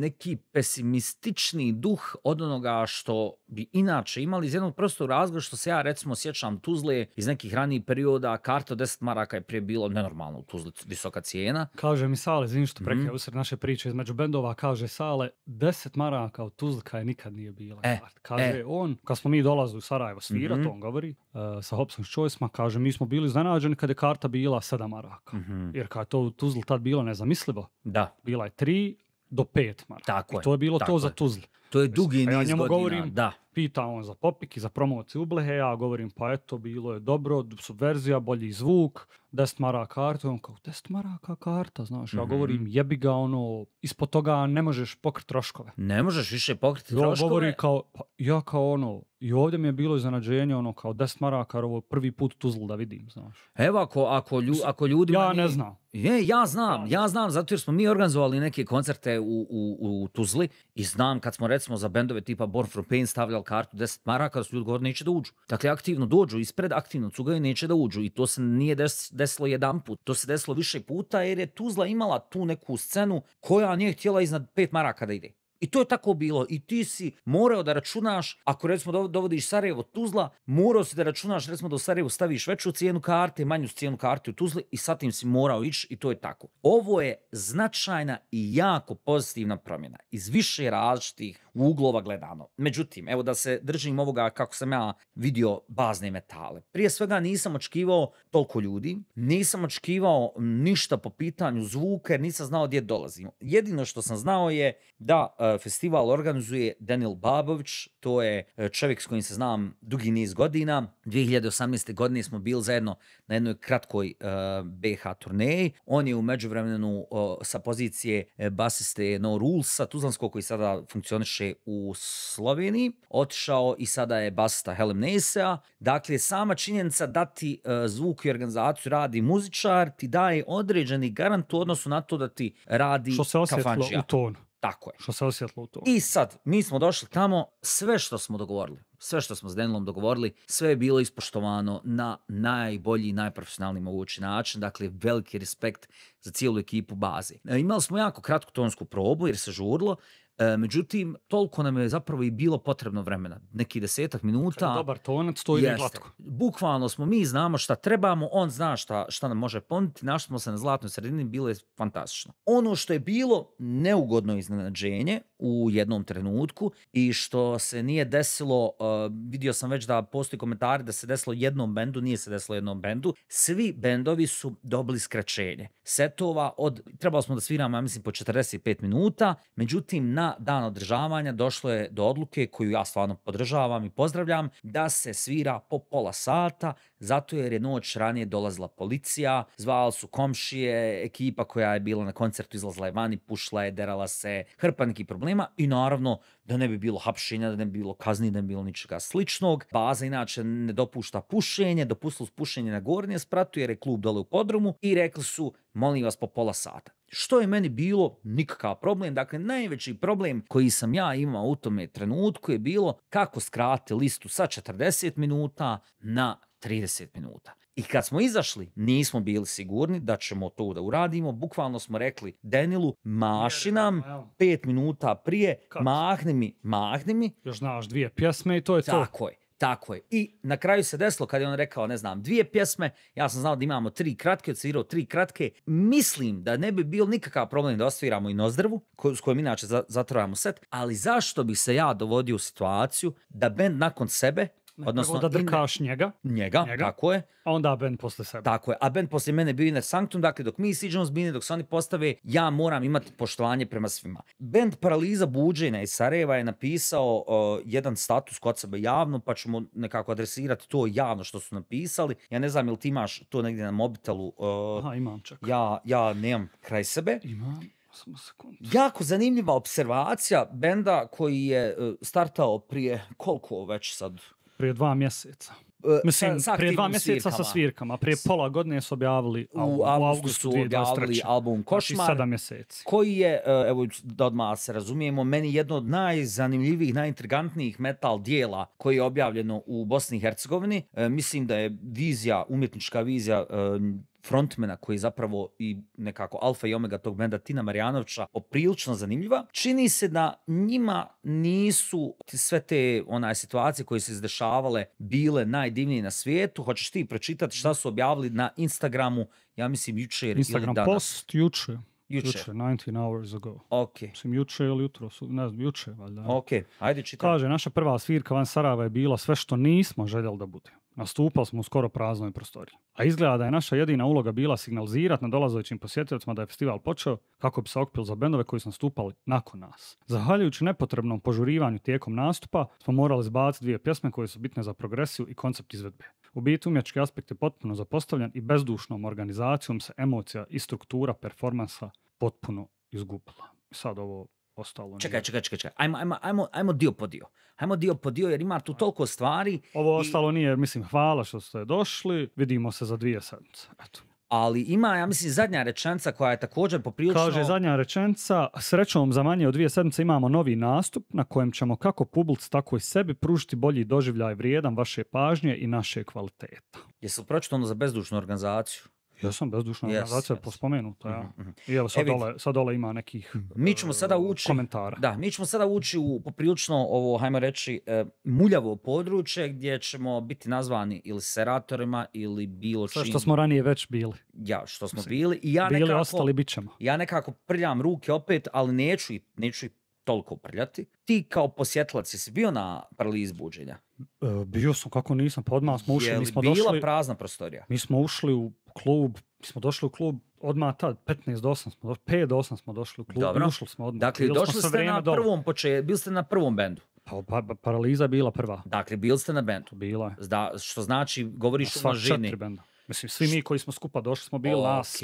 neki pesimistični duh od onoga što bi inače imali iz jednog prostog razloga što se ja recimo sjećam Tuzle iz nekih ranijih perioda, karta 10 maraka je prije bilo nenormalno u Tuzli, visoka cijena. Kaže mi Sale, zini što mhm. prekaj usred naše priče između bendova, kaže Sale, 10 maraka u Tuzlika je nikad nije bila e, Kaže e. on, kad smo mi dolazili u Sarajevo svira mm on govori, e, sa Hobson's Choice-ma, kaže mi smo bili iznenađeni kad je karta bila 7 maraka. Mhm. Jer kad je to u Tuzli tad bilo nezamislivo, da. bila je 3, do 5 mara. I to je bilo to za Tuzlu. To je dugi niz Govorim, da. Pita on za popik i za promociju ublehe, ja govorim pa eto, bilo je dobro, subverzija, bolji zvuk, 10 maraka karta, on kao 10 maraka karta, znaš, ja mm govorim jebi ga ono, ispod toga ne možeš pokriti troškove. Ne možeš više pokriti ja, Govori kao, pa, ja kao ono, i ovdje mi je bilo iznenađenje ono kao 10 maraka, ovo prvi put tuzli da vidim, znaš. Evo ako, ako, lju, ako ljudi Ja ne znam. Je, ja znam, ja znam, zato jer smo mi organizovali neke koncerte u, u, u Tuzli i znam kad smo smo za bendove tipa Born for Pain stavljali kartu 10 maraka da su ljudi neće da uđu. Dakle, aktivno dođu ispred, aktivno cugaju neće da uđu i to se nije desilo jedan put. To se desilo više puta jer je Tuzla imala tu neku scenu koja nije htjela iznad 5 maraka da ide. I to je tako bilo. I ti si morao da računaš, ako recimo dovodiš Sarajevo Tuzla, morao si da računaš recimo da u Sarajevu staviš veću cijenu karte, manju cijenu karte u Tuzli i sa tim si morao ići i to je tako. Ovo je značajna i jako pozitivna promjena iz više različitih uglova gledano. Međutim, evo da se držim ovoga kako sam ja vidio bazne metale. Prije svega nisam očekivao toliko ljudi, nisam očekivao ništa po pitanju zvuka jer nisam znao gdje dolazimo. Jedino što sam znao je da Eh, festival organizuje Danil Babović, to je eh, čovjek s kojim se znam dugi niz godina. 2018. godine smo bili zajedno na jednoj kratkoj BH eh, turneji. On je u međuvremenu sa pozicije basiste No Rulesa, tuzlanskog koji sada funkcioniše u Sloveniji, otišao i sada je basista Helem Nesea. Dakle, sama činjenica da ti zvuk i organizaciju radi muzičar ti daje određeni garant u odnosu na to da ti radi Što se osjetilo u tonu. Tako je. Što se osjetilo I sad, mi smo došli tamo, sve što smo dogovorili, sve što smo s Danielom dogovorili, sve je bilo ispoštovano na najbolji najprofesionalniji mogući način. Dakle, veliki respekt za cijelu ekipu bazi. E, imali smo jako kratku tonsku probu jer se žurilo E, međutim, toliko nam je zapravo i bilo potrebno vremena. Neki desetak minuta. Dobar tonac, to glatko. Bukvalno smo, mi znamo šta trebamo, on zna šta, nam može ponuditi, našli smo se na zlatnoj sredini, bilo je fantastično. Ono što je bilo neugodno iznenađenje u jednom trenutku i što se nije desilo, e, vidio sam već da postoji komentari da se desilo jednom bendu, nije se desilo jednom bendu, svi bendovi su dobili skraćenje. Setova od, trebalo smo da sviramo, ja mislim, po 45 minuta, međutim, na dan održavanja došlo je do odluke koju ja stvarno podržavam i pozdravljam da se svira po pola sata zato jer je noć ranije dolazila policija, zvali su komšije, ekipa koja je bila na koncertu izlazila je vani, pušla je, derala se, hrpa nekih problema i naravno da ne bi bilo hapšenja, da ne bi bilo kazni, da ne bi bilo ničega sličnog. Baza inače ne dopušta pušenje, dopustilo pušenje na gornje spratu jer je klub dole u podrumu i rekli su molim vas po pola sata. Što je meni bilo nikakav problem. Dakle, najveći problem koji sam ja imao u tome trenutku je bilo kako skratiti listu sa 40 minuta na 30 minuta. I kad smo izašli, nismo bili sigurni da ćemo to da uradimo. Bukvalno smo rekli Denilu, maši nam pet minuta prije, mahni mi, mahni mi. Još znaš dvije pjesme i to je to. Tako je. Tako je. I na kraju se desilo kad je on rekao, ne znam, dvije pjesme, ja sam znao da imamo tri kratke, odsvirao tri kratke. Mislim da ne bi bio nikakav problem da ostviramo i Nozdrvu, s kojom inače zatrojamo set, ali zašto bi se ja dovodio u situaciju da ben nakon sebe odnosno, da drkaš njega, njega. tako je. A onda poslije posle sebe. Tako je. Aben posle mene bio Inner Sanctum, dakle dok mi siđemo s dok se oni postave, ja moram imati poštovanje prema svima. Bend Paraliza Buđena iz Sarajeva je napisao jedan status kod sebe javno, pa ćemo nekako adresirati to javno što su napisali. Ja ne znam ili ti imaš to negdje na mobitelu. Aha, imam čak. Ja, ja nemam kraj sebe. Imam. Jako zanimljiva observacija benda koji je e, startao prije koliko već sad? Prije dva mjeseca. E, e, mislim, prije dva mjeseca sa svirkama. Prije pola godine su objavili U augustu su objavili album znači, Košmar. mjeseci. Koji je, e, evo da odmah se razumijemo, meni jedno od najzanimljivijih, najintrigantnijih metal dijela koji je objavljeno u Bosni i Hercegovini. mislim da je vizija, umjetnička vizija frontmena koji je zapravo i nekako alfa i omega tog benda Tina Marjanovića oprilično zanimljiva, čini se da njima nisu sve te onaj situacije koje se izdešavale bile najdivnije na svijetu. Hoćeš ti pročitati šta su objavili na Instagramu, ja mislim jučer ili danas. post jučer. Jučer, 19 hours ago. Ok. Mislim, jučer ili jutro, su, ne znam, juče, valjda. Ok, ajde čitaj. Kaže, naša prva svirka van Sarajeva je bila sve što nismo željeli da bude. Nastupali smo u skoro praznoj prostoriji. A izgleda da je naša jedina uloga bila signalizirati na dolazećim posjetiteljima da je festival počeo kako bi se okpil za bendove koji su nastupali nakon nas. Zahvaljujući nepotrebnom požurivanju tijekom nastupa smo morali zbaciti dvije pjesme koje su bitne za progresiju i koncept izvedbe. U biti umjetnički aspekt je potpuno zapostavljen i bezdušnom organizacijom se emocija i struktura performansa potpuno izgubila. sad ovo ostalo. Čekaj, čekaj, čekaj, čekaj. Ajmo, dio po dio. Ajmo dio po dio jer ima tu toliko stvari. Ovo ostalo nije, mislim, hvala što ste došli. Vidimo se za dvije sedmice. Eto. Ali ima, ja mislim, zadnja rečenca koja je također poprilično... Kaže zadnja rečenca, srećom za manje od dvije sedmice imamo novi nastup na kojem ćemo kako public, tako i sebi pružiti bolji doživljaj vrijedan vaše pažnje i naše kvaliteta. Jesu pročito ono za bezdušnu organizaciju? sam bezdušna yes, organizacija yes. pospomenuta. Ja. Mm-hmm. I evo sad, dole, dole ima nekih mhm. mi ćemo sada e, komentara. Da, mi ćemo sada ući u poprilično ovo, hajmo reći, e, muljavo područje gdje ćemo biti nazvani ili seratorima ili bilo čim. Sve što smo ranije već bili. Ja, što smo bili. I ja bili nekako, ostali bit ćemo. Ja nekako prljam ruke opet, ali neću, neću toliko uprljati. Ti kao posjetilac, jesi bio na paralizi buđenja? E, bio sam, kako nisam, pa odmah smo ušli. Je mi smo bila došli, prazna prostorija? Mi smo ušli u klub, mi smo došli u klub odmah tad, 15 do 8 smo došli, 5 do 8 smo došli u klub, Dobro. ušli smo odmah. Dakle, došli ste na prvom početku, bili ste na prvom bendu. Pa, pa, pa, paraliza je bila prva. Dakle, bili ste na bendu. Bila je. što znači, govoriš o mažini. Sva četiri benda. Mislim, svi mi koji smo skupa došli smo bili okay. nas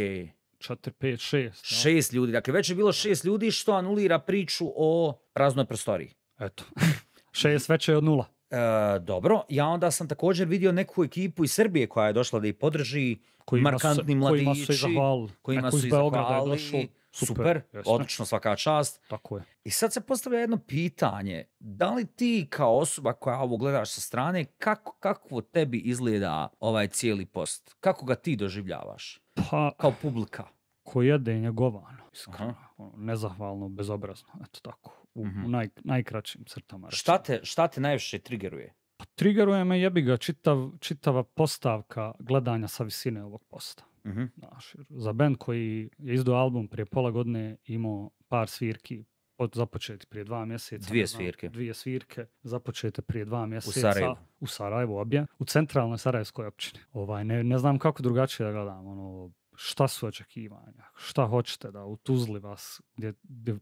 4, 5, 6. No? Šest ljudi, dakle već je bilo šest ljudi što anulira priču o raznoj prostoriji. Eto, šest veće je od nula. E, dobro, ja onda sam također vidio neku ekipu iz Srbije koja je došla da ih podrži, kojima markantni mladići, kojima su i zahvali, kojima su i zahvali, super, super odlično svaka čast. Tako je. I sad se postavlja jedno pitanje, da li ti kao osoba koja ovo gledaš sa strane, kako, kako tebi izgleda ovaj cijeli post? Kako ga ti doživljavaš? Pa, kao publika? Koja da je iskreno. Ono, nezahvalno, bezobrazno, eto tako. U, mhm. naj, najkraćim crtama. Šta te, najviše trigeruje? Pa trigeruje me jebi ga čitava postavka gledanja sa visine ovog posta. Mhm. za band koji je izdao album prije pola godine imao par svirki započeti prije dva mjeseca. Dvije svirke. dvije svirke započete prije dva mjeseca. U Sarajevu. U obje. U centralnoj Sarajevskoj općini. Ovaj, ne, ne znam kako drugačije da gledam. Ono, šta su očekivanja, šta hoćete da u Tuzli vas, gdje,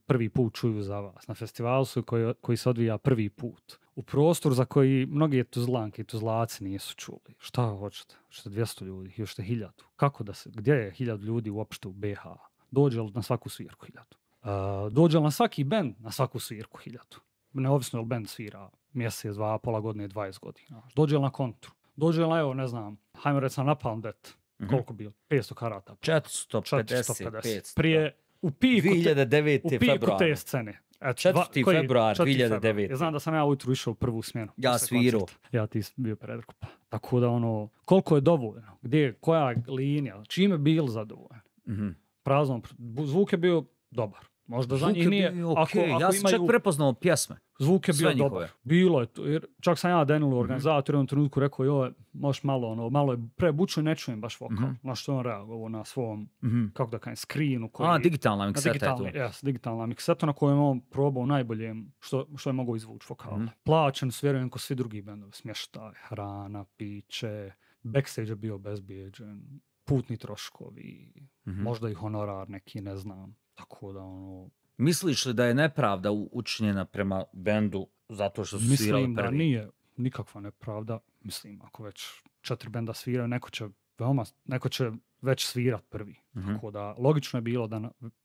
prvi put čuju za vas, na festivalu su koji, koji se odvija prvi put, u prostor za koji mnogi Tuzlanki i Tuzlaci nisu čuli. Šta hoćete? Hoćete 200 ljudi, još te hiljadu. Kako da se, gdje je hiljadu ljudi uopšte u BH? Dođe na svaku svirku hiljadu? Eh, dođe na svaki bend, na svaku svirku hiljatu. Neovisno je li bend svira mjesec, dva, pola godine, 20 godina. Dođe na kontru. Dođe na, evo, ne znam, hajmo recimo na Palm Death, mhm. Koliko bilo? 500 karata. 450, 450. Prije, u piku, 2009. Te, u piku te scene. Eto, 4. februar 2009. Ja znam da sam ja ujutru išao u prvu smjenu. Ja svirao. Ja ti bio predrupa. Tako da ono, koliko je dovoljno? Gdje, koja linija? Čime bil zadovoljan? Mm-hmm. Prazno, zvuk je bio dobar. Možda za njih nije. ako, ja sam čak prepoznao pjesme. Zvuk je bio dobar. Bilo je to. Jer čak sam ja Danielu mhm. organizator u jednom trenutku rekao, joj, možeš malo ono, malo je prebučno i ne čujem baš vokal. Mhm. Na što on reagovao na svom, mhm. kako da kažem, screenu. Koji, A, digitalna mikseta je tu. digitalna mikseta na kojem on probao najbolje što, što je mogao izvući vokal. mm Plaćen su, vjerujem, ko svi drugi bendovi. Smještaj, hrana, piće, backstage je bio bezbijeđen, putni troškovi, možda i honorar neki, ne znam tako da ono... Misliš li da je nepravda učinjena prema bendu zato što su Mislim svirali prvi? Mislim da nije nikakva nepravda. Mislim, ako već četiri benda sviraju, neko će veoma, neko će već svirat prvi. Mhm. Tako da, logično je bilo da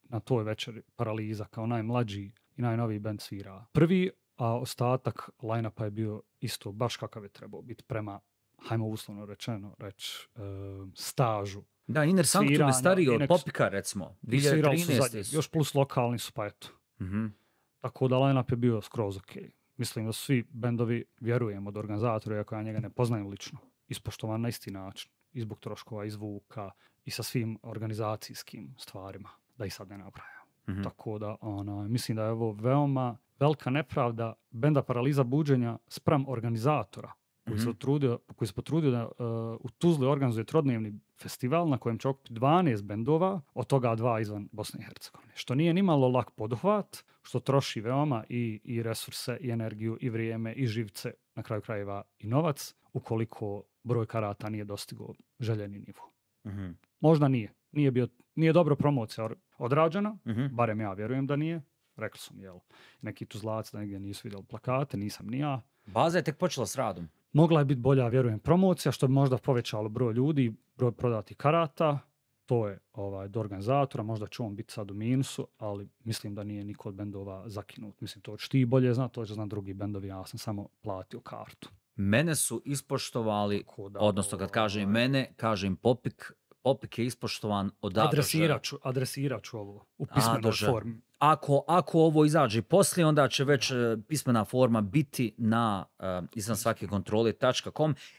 na, toj večeri Paraliza kao najmlađi i najnoviji bend svira prvi, a ostatak line-upa je bio isto baš kakav je trebao biti prema hajmo uslovno rečeno reći, e, stažu. Da, Inner Sanctum je stariji od Popika, recimo. još plus lokalni su, pa eto. Mhm. Tako da line-up je bio skroz ok. Mislim da svi bendovi vjerujemo od organizatora, iako ja njega ne poznajem lično, ispoštovan na isti način. I zbog troškova, i zvuka, i sa svim organizacijskim stvarima. Da ih sad ne napravim. Mhm. Tako da, ona, mislim da je ovo veoma velika nepravda benda Paraliza buđenja sprem organizatora Mhm. koji se potrudio da e, u Tuzli organizuje trodnevni festival na kojem će okupiti 12 bendova, od toga dva izvan Bosne i Hercegovine. Što nije nimalo lak poduhvat, što troši veoma i, resurse, i energiju, i vrijeme, i živce, na kraju krajeva i novac, ukoliko broj karata nije dostigao željeni nivo. Mhm. Možda nije. Nije, bio, nije dobro promocija odrađena, mhm. barem ja vjerujem da nije. Rekli su mi, jel, neki tuzlaci da negdje nisu vidjeli plakate, nisam ni ja. Baza je tek počela s radom. Mogla je biti bolja, vjerujem, promocija, što bi možda povećalo broj ljudi, broj prodatih karata, to je ovaj, do organizatora, možda će on biti sad u minusu, ali mislim da nije niko od bendova zakinut. Mislim, to ćeš ti bolje zna, to će zna drugi bendovi, ja sam samo platio kartu. Mene su ispoštovali, odnosno kad kažem ovaj. mene, kažem popik, popik je ispoštovan od Adresirat ću, adresirat ću ovo u pismenoj formi ako, ako ovo izađe poslije, onda će već e, pismena forma biti na uh, izvan svake kontrole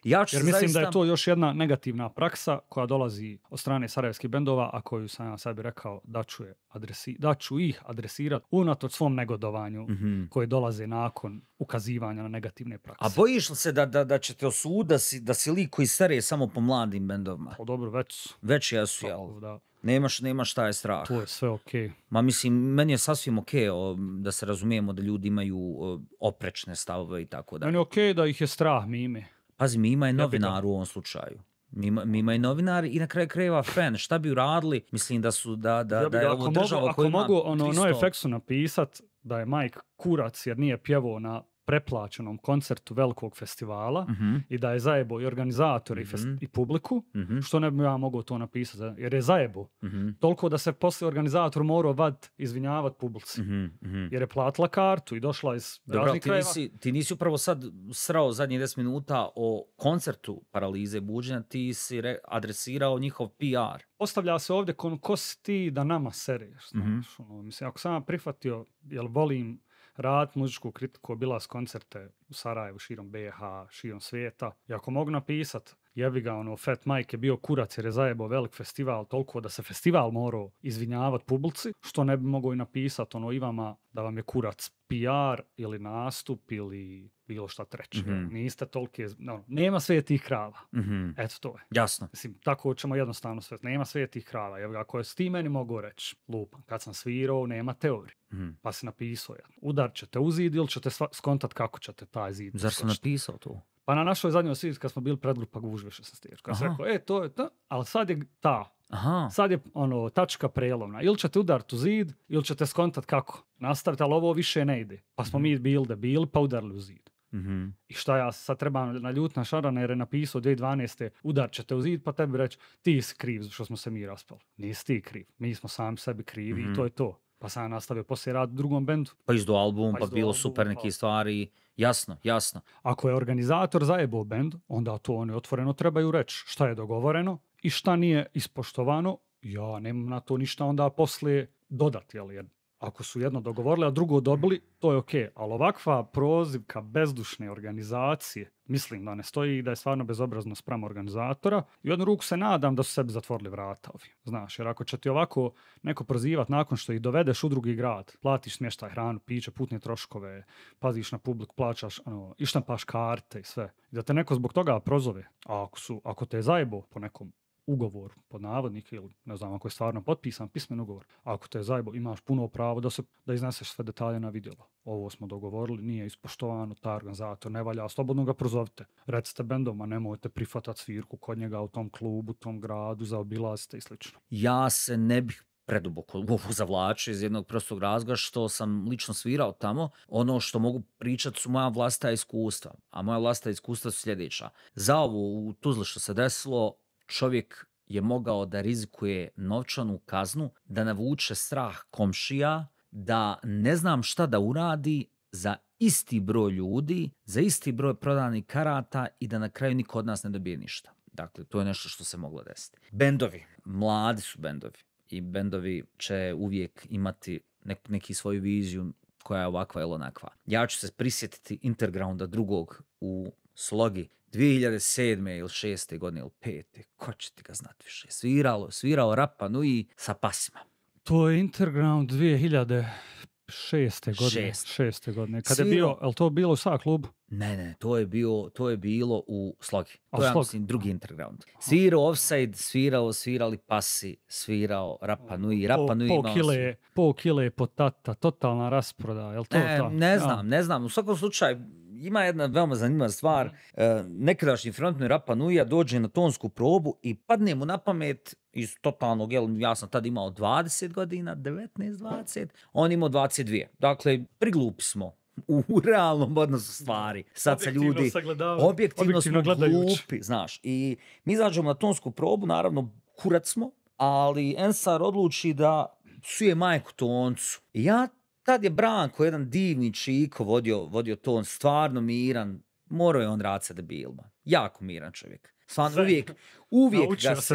Ja ću Jer mislim da je to još jedna negativna praksa koja dolazi od strane sarajevskih bendova, a koju sam ja sad rekao da ću, je da ću ih adresirati unatoč svom negodovanju mhm. koje dolaze nakon ukazivanja na negativne prakse. A bojiš li se da, da, da će te osuda da si lik koji stare samo po mladim bendovima? O, pa dobro, već su. Već jesu, jel? Da. Nemaš, nemaš je strah. To je sve okej. Ma mislim, meni je sasvim okej da se razumijemo da ljudi imaju oprečne stavove i tako dalje. Meni je okej da ih je strah mime. Pazi, mima je novinar u ovom slučaju. Mima, mima je novinar i na kraju krajeva fan. Šta bi uradili? Mislim da su, da, da, da je ovo država mogu, koja Ako mogu ono, 300... Ono napisat da je Mike kurac jer nije pjevao na preplaćenom koncertu velikog festivala mhm. i da je zajebo i organizator mhm. i, publiku, mhm. što ne bi ja mogao to napisati, jer je zajebo. Toliko da se poslije organizator morao vad izvinjavat publici, jer je platila kartu i došla iz Dobro, ti krajeva. nisi, ti nisi upravo sad srao zadnjih 10 minuta o koncertu Paralize Buđenja, ti si adresirao njihov PR. Ostavlja se ovdje kon, ko si ti da nama seriješ? znaš, ono, mislim, ako sam prihvatio, jel volim rad, muzičku kritiku, s koncerte u Sarajevu, širom BH, širom svijeta. I ako mogu napisat jebi ga, ono, Fat Mike bio kurac jer je zajebao velik festival toliko da se festival morao izvinjavat publici, što ne bi mogao i napisat, ono, i da vam je kurac PR ili nastup ili bilo šta treće. Ono. Mhm. Niste toliki, ono, nema svetih krava. Mhm. Eto to je. Jasno. Mislim, tako ćemo jednostavno svet. Nema svetih krava. Jebi ako je s ti meni mogu reći, lupam, kad sam svirao, nema teorije. Mhm. Pa si napisao jedno. Udar ćete u zid ili ćete skontat kako ćete taj zid. Zar sam napisao to? Pa na našoj zadnjoj sviđu kad smo bili predgrupa gužve što sam e, to je to, ali sad je ta. Aha. Sad je ono, tačka prelovna, Ili ćete udariti u zid, ili ćete skontat kako. Nastavite, ali ovo više ne ide. Pa smo mhm. mi bili da bili, pa udarili u zid. Mhm. I šta ja sad trebam na ljutna Šarana jer je napisao 2012. udar ćete u zid pa tebi reći ti si kriv što smo se mi raspali. Nisi ti kriv, mi smo sami sebi krivi i mhm. to je to. Pa sam ja nastavio poslije rad drugom bendu. Pa izdo album, pa, pa bilo super pa- neke stvari. Jasno, jasno. Ako je organizator zajebao bend, onda to oni otvoreno trebaju reći šta je dogovoreno i šta nije ispoštovano. Ja nemam na to ništa onda poslije dodati, jel? Jer ako su jedno dogovorili, a drugo dobili, to je okej. Ali ovakva prozivka bezdušne organizacije, mislim da ne stoji da je stvarno bezobrazno spram organizatora. I u jednu ruku se nadam da su sebi zatvorili vrata ovi. Znaš, jer ako će ti ovako neko prozivati nakon što ih dovedeš u drugi grad, platiš smještaj, hranu, piće, putne troškove, paziš na publiku, plaćaš, ono, ištampaš karte i sve. I da te neko zbog toga prozove. A ako, su, ako te je zajebo po nekom ugovor pod navodnike ili ne znam ako je stvarno potpisan pismen ugovor, ako te je zajbo imaš puno pravo da, se, da izneseš sve detalje na vidjelo. Ovo smo dogovorili, nije ispoštovano, taj organizator ne valja, slobodno ga prozovite. Recite bendoma, nemojte prihvatati svirku kod njega u tom klubu, tom gradu, zaobilazite i slično. Ja se ne bih preduboko ovo zavlače iz jednog prostog razloga što sam lično svirao tamo. Ono što mogu pričati su moja vlastita iskustva, a moja vlastita iskustva su sljedeća. Za ovo u Tuzli što se desilo, čovjek je mogao da rizikuje novčanu kaznu, da navuče strah komšija, da ne znam šta da uradi za isti broj ljudi, za isti broj prodanih karata i da na kraju niko od nas ne dobije ništa. Dakle, to je nešto što se moglo desiti. Bendovi. Mladi su bendovi. I bendovi će uvijek imati neku neki svoju viziju koja je ovakva ili onakva. Ja ću se prisjetiti Intergrounda drugog u slogi 2007. ili 6. godine ili 5. Ko će ti ga znati više? Sviralo, svirao Rapa Nui sa pasima. To je Interground 2006. godine. Šest. godine. Kad je bio, je to bilo u sa klub? Ne, ne, to je, bio, to je bilo u Slogi. To je, ja mislim, drugi Interground. Svirao Offside, svirao, svirali Pasi, svirao Rapa Nui. Rapanu po, kile po, kile, po kile potata, totalna rasproda, je to ne, Ne znam, ne znam. U svakom slučaju, ima jedna veoma zanimljiva stvar. Mhm. E, nekadašnji frontman Rapa Nuja dođe na tonsku probu i padne mu na pamet iz totalnog, jel, ja sam tad imao 20 godina, 19-20, on imao 22. Dakle, priglupi smo u realnom odnosu stvari. Sad se ljudi objektivno, objektivno smo gledajući. glupi, znaš. I mi izađemo na tonsku probu, naravno kurac smo, ali Ensar odluči da psuje majku toncu. Ja tad je Branko, jedan divni čiko, vodio, vodio to, on stvarno miran, morao je on rad sa bilba. Jako miran čovjek. Stvarno, uvijek, uvijek, ga se,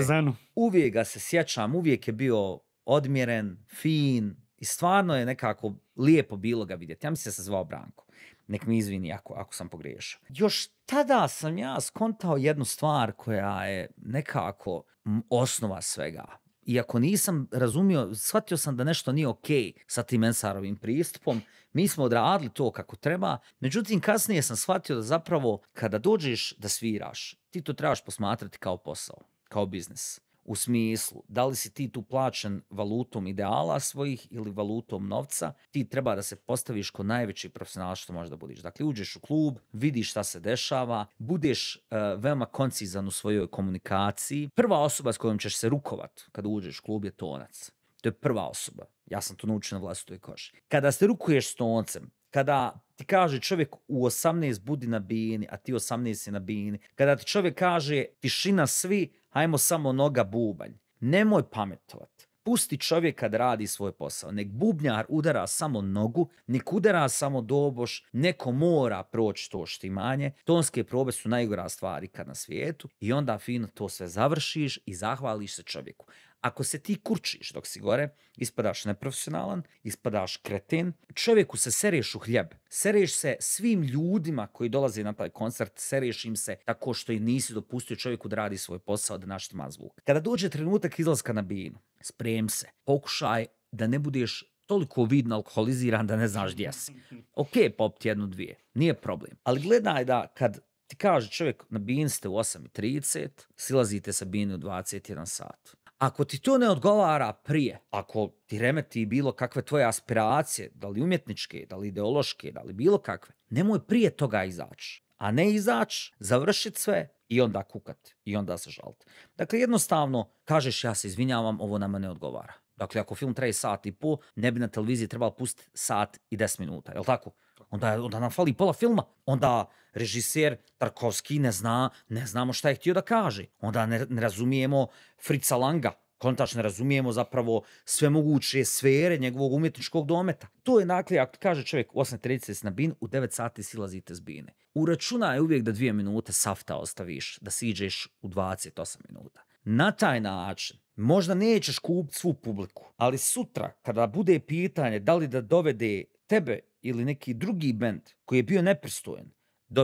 uvijek sjećam, uvijek je bio odmjeren, fin i stvarno je nekako lijepo bilo ga vidjeti. Ja mislim da se zvao Branko. Nek mi izvini ako, ako sam pogriješio. Još tada sam ja skontao jednu stvar koja je nekako osnova svega. Iako nisam razumio, shvatio sam da nešto nije ok sa tim Ensarovim pristupom, mi smo odradili to kako treba, međutim kasnije sam shvatio da zapravo kada dođeš da sviraš, ti to trebaš posmatrati kao posao, kao biznis u smislu da li si ti tu plaćen valutom ideala svojih ili valutom novca, ti treba da se postaviš ko najveći profesional što možda budiš. Dakle, uđeš u klub, vidiš šta se dešava, budeš e, veoma koncizan u svojoj komunikaciji. Prva osoba s kojom ćeš se rukovat kada uđeš u klub je tonac. To je prva osoba. Ja sam to naučio na vlastitoj koži. Kada se rukuješ s toncem, kada ti kaže čovjek u 18 budi na bini, a ti 18 si na bini, kada ti čovjek kaže tišina svi, hajmo samo noga bubanj. Nemoj pametovat. Pusti čovjeka kad radi svoj posao. Nek bubnjar udara samo nogu, nek udara samo doboš, neko mora proći to štimanje. Tonske probe su najgora stvari kad na svijetu i onda fino to sve završiš i zahvališ se čovjeku. Ako se ti kurčiš dok si gore, ispadaš neprofesionalan, ispadaš kreten. Čovjeku se seriješ u hljeb. Seriješ se svim ljudima koji dolaze na taj koncert, seriješ im se tako što i nisi dopustio čovjeku da radi svoj posao, da naštima zvuk. Kada dođe trenutak izlaska na binu, sprem se, pokušaj da ne budeš toliko vidno alkoholiziran da ne znaš gdje si. Ok, ti jednu, dvije, nije problem. Ali gledaj da kad ti kaže čovjek na bin ste u 8.30, silazite sa binu u 21 sat. Ako ti to ne odgovara prije, ako ti remeti bilo kakve tvoje aspiracije, da li umjetničke, da li ideološke, da li bilo kakve, nemoj prije toga izaći. A ne izaći, završiti sve i onda kukat i onda se žaliti. Dakle, jednostavno kažeš ja se izvinjavam, ovo nama ne odgovara. Dakle, ako film traje sat i pol, ne bi na televiziji trebalo pustiti sat i 10 minuta, jel tako? onda, onda nam fali pola filma. Onda režiser Tarkovski ne zna, ne znamo šta je htio da kaže. Onda ne, razumijemo Frica Langa, kontač ne razumijemo zapravo sve moguće sfere njegovog umjetničkog dometa. To je nakle ako kaže čovjek u 8.30 na bin, u 9 sati silazite s bine. je uvijek da dvije minute safta ostaviš, da siđeš u 28 minuta. Na taj način možda nećeš kupiti svu publiku, ali sutra kada bude pitanje da li da dovede tebe ili neki drugi bend koji je bio nepristojen,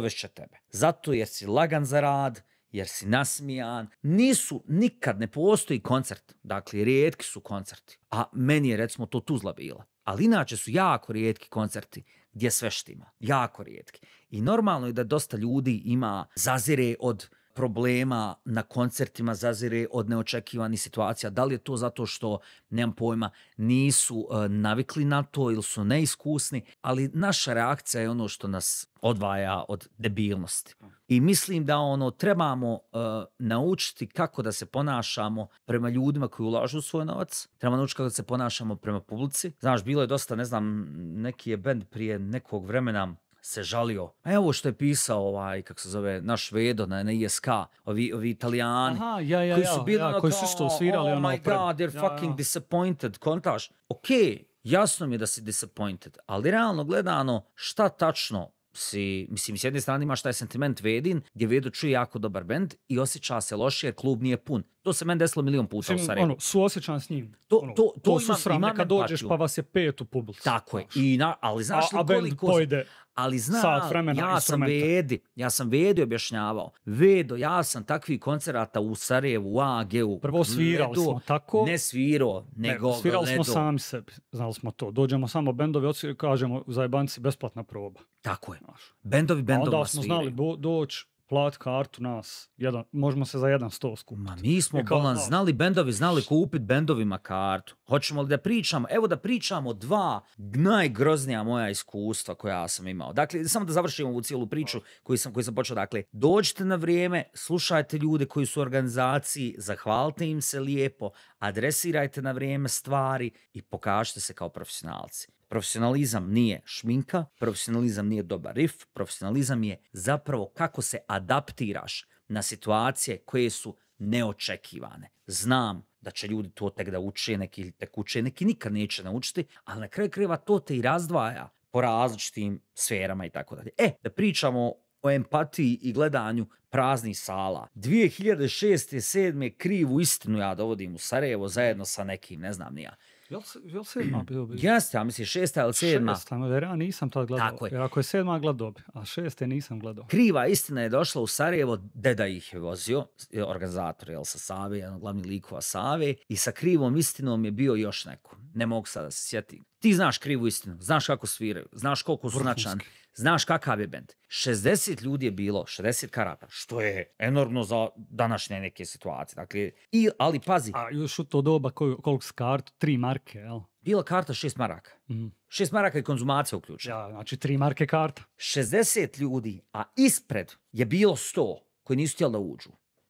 će tebe. Zato jer si lagan za rad, jer si nasmijan. Nisu, nikad ne postoji koncert. Dakle, rijetki su koncerti. A meni je recimo to Tuzla bila. Ali inače su jako rijetki koncerti gdje sve štima. Jako rijetki. I normalno je da dosta ljudi ima zazire od problema na koncertima zazire od neočekivanih situacija. Da li je to zato što, nemam pojma, nisu e, navikli na to ili su neiskusni, ali naša reakcija je ono što nas odvaja od debilnosti. I mislim da ono trebamo e, naučiti kako da se ponašamo prema ljudima koji ulažu svoj novac. Trebamo naučiti kako da se ponašamo prema publici. Znaš, bilo je dosta, ne znam, neki je bend prije nekog vremena se žalio. a e, evo što je pisao ovaj, kako se zove, naš Vedo na, na ISK, ovi, ovi italijani, Aha, ja, ja, koji su bili ja, ono koji su što osvirali oh ono my god, fucking disappointed, kontaš. Okej, jasno mi je da si disappointed, ali realno gledano, šta tačno si, mislim, s jedne strane imaš taj sentiment Vedin, gdje Vedo čuje jako dobar bend i osjeća se lošije jer klub nije pun. To se meni desilo milion puta u Sarajevu. Ono, s njim. Ono, to, to, to, su dođeš pa vas je pet u publici. Tako je. I na, ali znaš a, li koliko ali zna, ja sam Vedi, ja sam Vedi objašnjavao. Vedo, ja sam takvih koncerata u Sarajevu, u AG-u. Prvo svirali smo tako. Ne svirao, nego ne, Svirali smo sami sebi, znali smo to. Dođemo samo bendovi, kažemo zajbanci besplatna proba. Tako je. Bendovi, bendovi. Onda smo znali doći, plat kartu nas, jedan, možemo se za jedan sto skupiti. Ma mi smo e, znali bendovi, znali kupit bendovima kartu. Hoćemo li da pričamo? Evo da pričamo dva najgroznija moja iskustva koja sam imao. Dakle, samo da završimo ovu cijelu priču koju sam, koju sam počeo. Dakle, dođite na vrijeme, slušajte ljude koji su u organizaciji, zahvalite im se lijepo, adresirajte na vrijeme stvari i pokažite se kao profesionalci. Profesionalizam nije šminka, profesionalizam nije dobar rif, profesionalizam je zapravo kako se adaptiraš na situacije koje su neočekivane. Znam da će ljudi to tek da uče, neki tek uče, neki nikad neće naučiti, ali na kraju kreva to te i razdvaja po različitim sferama i tako dalje. E, da pričamo o empatiji i gledanju praznih sala. 2006. 7. krivu istinu ja dovodim u Sarajevo zajedno sa nekim, ne znam nija, Jel, jel sedma bio bi? ja mislim šesta ili sedma. Šesta, jer ja nisam tad gledao. Tako Jer ako je sedma, glad bi a šeste nisam gledao. Kriva istina je došla u Sarajevo, deda ih je vozio, organizator, jel, sa Save, jedan glavni likova Save, i sa krivom istinom je bio još neko ne mogu sada se sjetiti. Ti znaš krivu istinu, znaš kako sviraju, znaš koliko su značan, znaš kakav je bend. 60 ljudi je bilo, 60 karata, što je enormno za današnje neke situacije. Dakle, i, ali pazi. A još u to doba koju, koliko kartu, tri marke, jel? Bila karta šest maraka. Mhm. Šest maraka je konzumacija uključena. Ja, znači tri marke karta. 60 ljudi, a ispred je bilo 100 koji nisu htjeli da uđu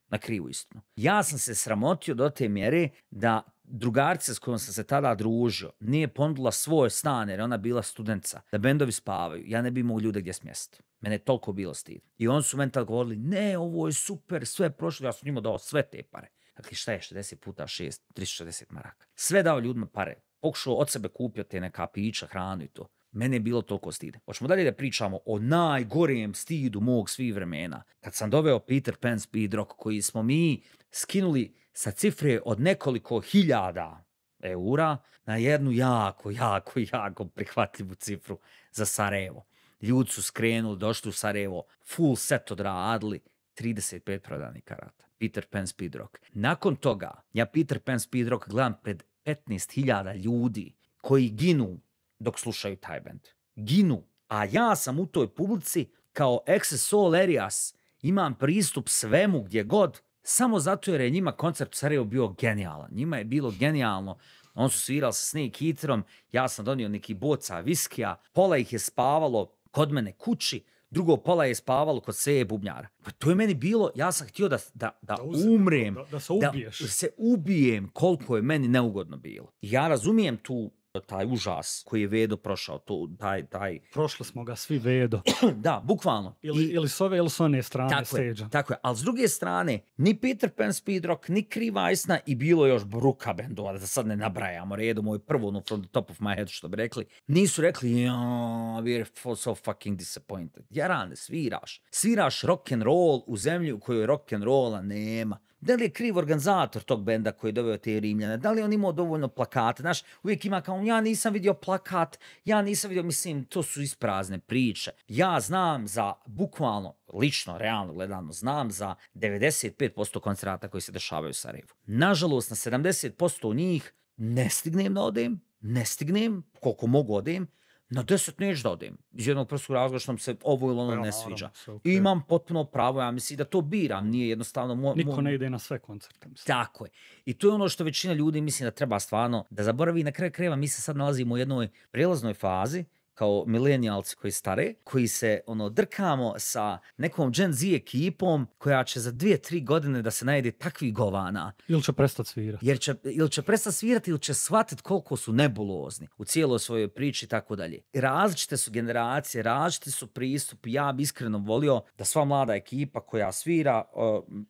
na krivu istinu. Ja sam se sramotio do te mjere da drugarica s kojom sam se tada družio nije ponudila svoje stan jer ona bila studenca, da bendovi spavaju, ja ne bi imao ljude gdje smjestiti. Mene je toliko bilo stid. I oni su meni tad govorili, ne, ovo je super, sve je prošlo, ja sam njima dao sve te pare. Dakle, šta je 60 puta 6, 360 maraka. Sve dao ljudima pare. Pokušao od sebe kupio te neka pića, hranu i to. Mene je bilo toliko stide. Hoćemo dalje da pričamo o najgorijem stidu mog svih vremena. Kad sam doveo Peter Pan speedrock koji smo mi skinuli sa cifre od nekoliko hiljada eura na jednu jako, jako, jako prihvatljivu cifru za Sarajevo. Ljudi su skrenuli, došli u Sarajevo, full set odradili, 35 prodanih karata. Peter Pan Speedrock. Nakon toga, ja Peter Pan Speedrock gledam pred 15.000 ljudi koji ginu dok slušaju taj band. Ginu. A ja sam u toj publici kao Exesol Arias. imam pristup svemu gdje god samo zato jer je njima koncept Sarajevo bio genijalan. Njima je bilo genijalno. On su svirali sa Snake Eaterom, ja sam donio neki boca viskija, pola ih je spavalo kod mene kući, drugo pola je spavalo kod seje bubnjara. Pa to je meni bilo, ja sam htio da, da, da, umrem, da, se se ubijem koliko je meni neugodno bilo. Ja razumijem tu taj užas koji je Vedo prošao, to, taj, taj... Prošli smo ga svi Vedo. da, bukvalno. Ili, ili s ove ili s one strane tako je, tako je, ali s druge strane, ni Peter Pan Speed Rock, ni Kriva i bilo još bruka bendova, da sad ne nabrajamo redom, ovo je prvo ono from the top of my head što bi rekli, nisu rekli, we we're so fucking disappointed. Jarane, sviraš. Sviraš rock and roll u zemlji u kojoj rock and rolla nema da li je kriv organizator tog benda koji je doveo te Rimljane, da li je on imao dovoljno plakata, znaš, uvijek ima kao, ja nisam vidio plakat, ja nisam vidio, mislim, to su isprazne priče. Ja znam za, bukvalno, lično, realno gledano, znam za 95% koncerata koji se dešavaju u Sarajevu. Nažalost, na 70% njih ne stignem da odem, ne stignem, koliko mogu odem, na deset neću da odim. Iz jednog prostog razloga što nam se ovo ili ono ne sviđa. imam potpuno pravo, ja mislim, da to biram. Nije jednostavno... Mo, Niko ne ide na sve koncerte. Tako je. I to je ono što većina ljudi mislim da treba stvarno da zaboravi. Na kraju kreva mi se sad nalazimo u jednoj prijelaznoj fazi kao milenijalci koji stare, koji se ono drkamo sa nekom Gen Z ekipom koja će za dvije, tri godine da se najede takvi govana. Ili će prestati svirati. Jer će, ili će prestati svirati ili će shvatiti koliko su nebulozni u cijeloj svojoj priči i tako dalje. Različite su generacije, različiti su pristupi. Ja bi iskreno volio da sva mlada ekipa koja svira,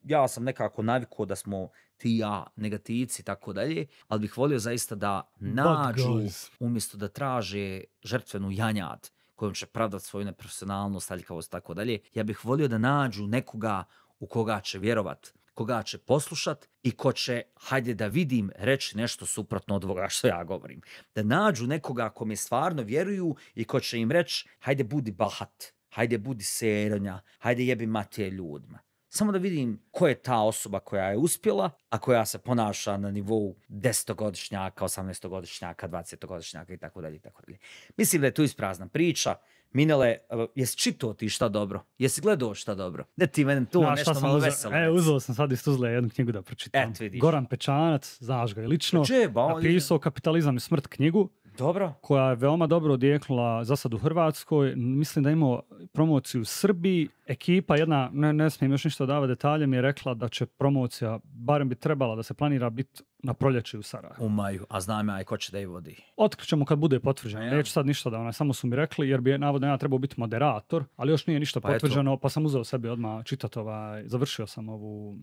ja sam nekako navikao da smo ti ja, negativci i tako dalje, ali bih volio zaista da nađu, umjesto da traže žrtvenu janjad kojom će pravdat svoju neprofesionalnost, aljkavost i tako dalje, ja bih volio da nađu nekoga u koga će vjerovat, koga će poslušat i ko će, hajde da vidim, reći nešto suprotno od ovoga što ja govorim. Da nađu nekoga kome stvarno vjeruju i ko će im reći, hajde budi bahat, hajde budi seronja, hajde jebi mate ljudima samo da vidim ko je ta osoba koja je uspjela, a koja se ponaša na nivou 10-godišnjaka, 18-godišnjaka, 20-godišnjaka i tako dalje i tako dalje. Mislim da je tu isprazna priča. Minele, jesi čitao ti šta dobro? Jesi gledao šta dobro? Ne ti meni to ja, nešto malo veselo. E, uzeo sam sad iz Tuzle jednu knjigu da pročitam. Et, vidiš. Goran Pečanac, znaš ga je lično. Džeba, on napisao je... Kapitalizam i smrt knjigu. Dobro. Koja je veoma dobro odjekla za sad u Hrvatskoj. Mislim da je imao promociju u Srbiji. Ekipa jedna, ne, ne smijem još ništa davati detalje, mi je rekla da će promocija, barem bi trebala da se planira biti na proljeći u Sarajevu. U maju, a znam ja ko će da ih vodi. Otkrićemo kad bude potvrđeno. Ja. Neću sad ništa da ona, samo su mi rekli, jer bi navodno ja trebao biti moderator, ali još nije ništa pa potvrđeno, pa sam uzeo sebi odmah čitat ovaj, završio sam ovu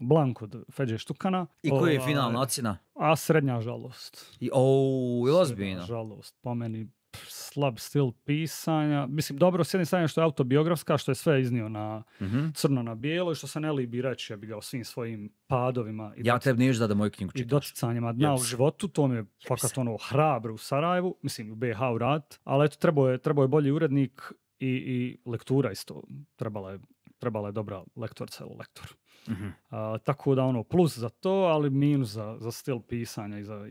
Blank od Feđe Štukana. I koji je ovaj, finalna ocjena? A srednja žalost. I ou, je ozbiljno. žalost, po meni slab stil pisanja. Mislim, dobro, s jedne što je autobiografska, što je sve iznio na mhm. crno na bijelo i što se ne libi reći, ja bi ga o svim svojim padovima i, ja te da moju knjigu i doticanjima dna u životu, to mi je fakat ono hrabro u Sarajevu, mislim u BH u rat, ali eto, trebao je, trebao je bolji urednik i, lektura isto, trebala je, trebala je dobra lektor, celo lektor tako da ono, plus za to, ali minus za, za stil pisanja i za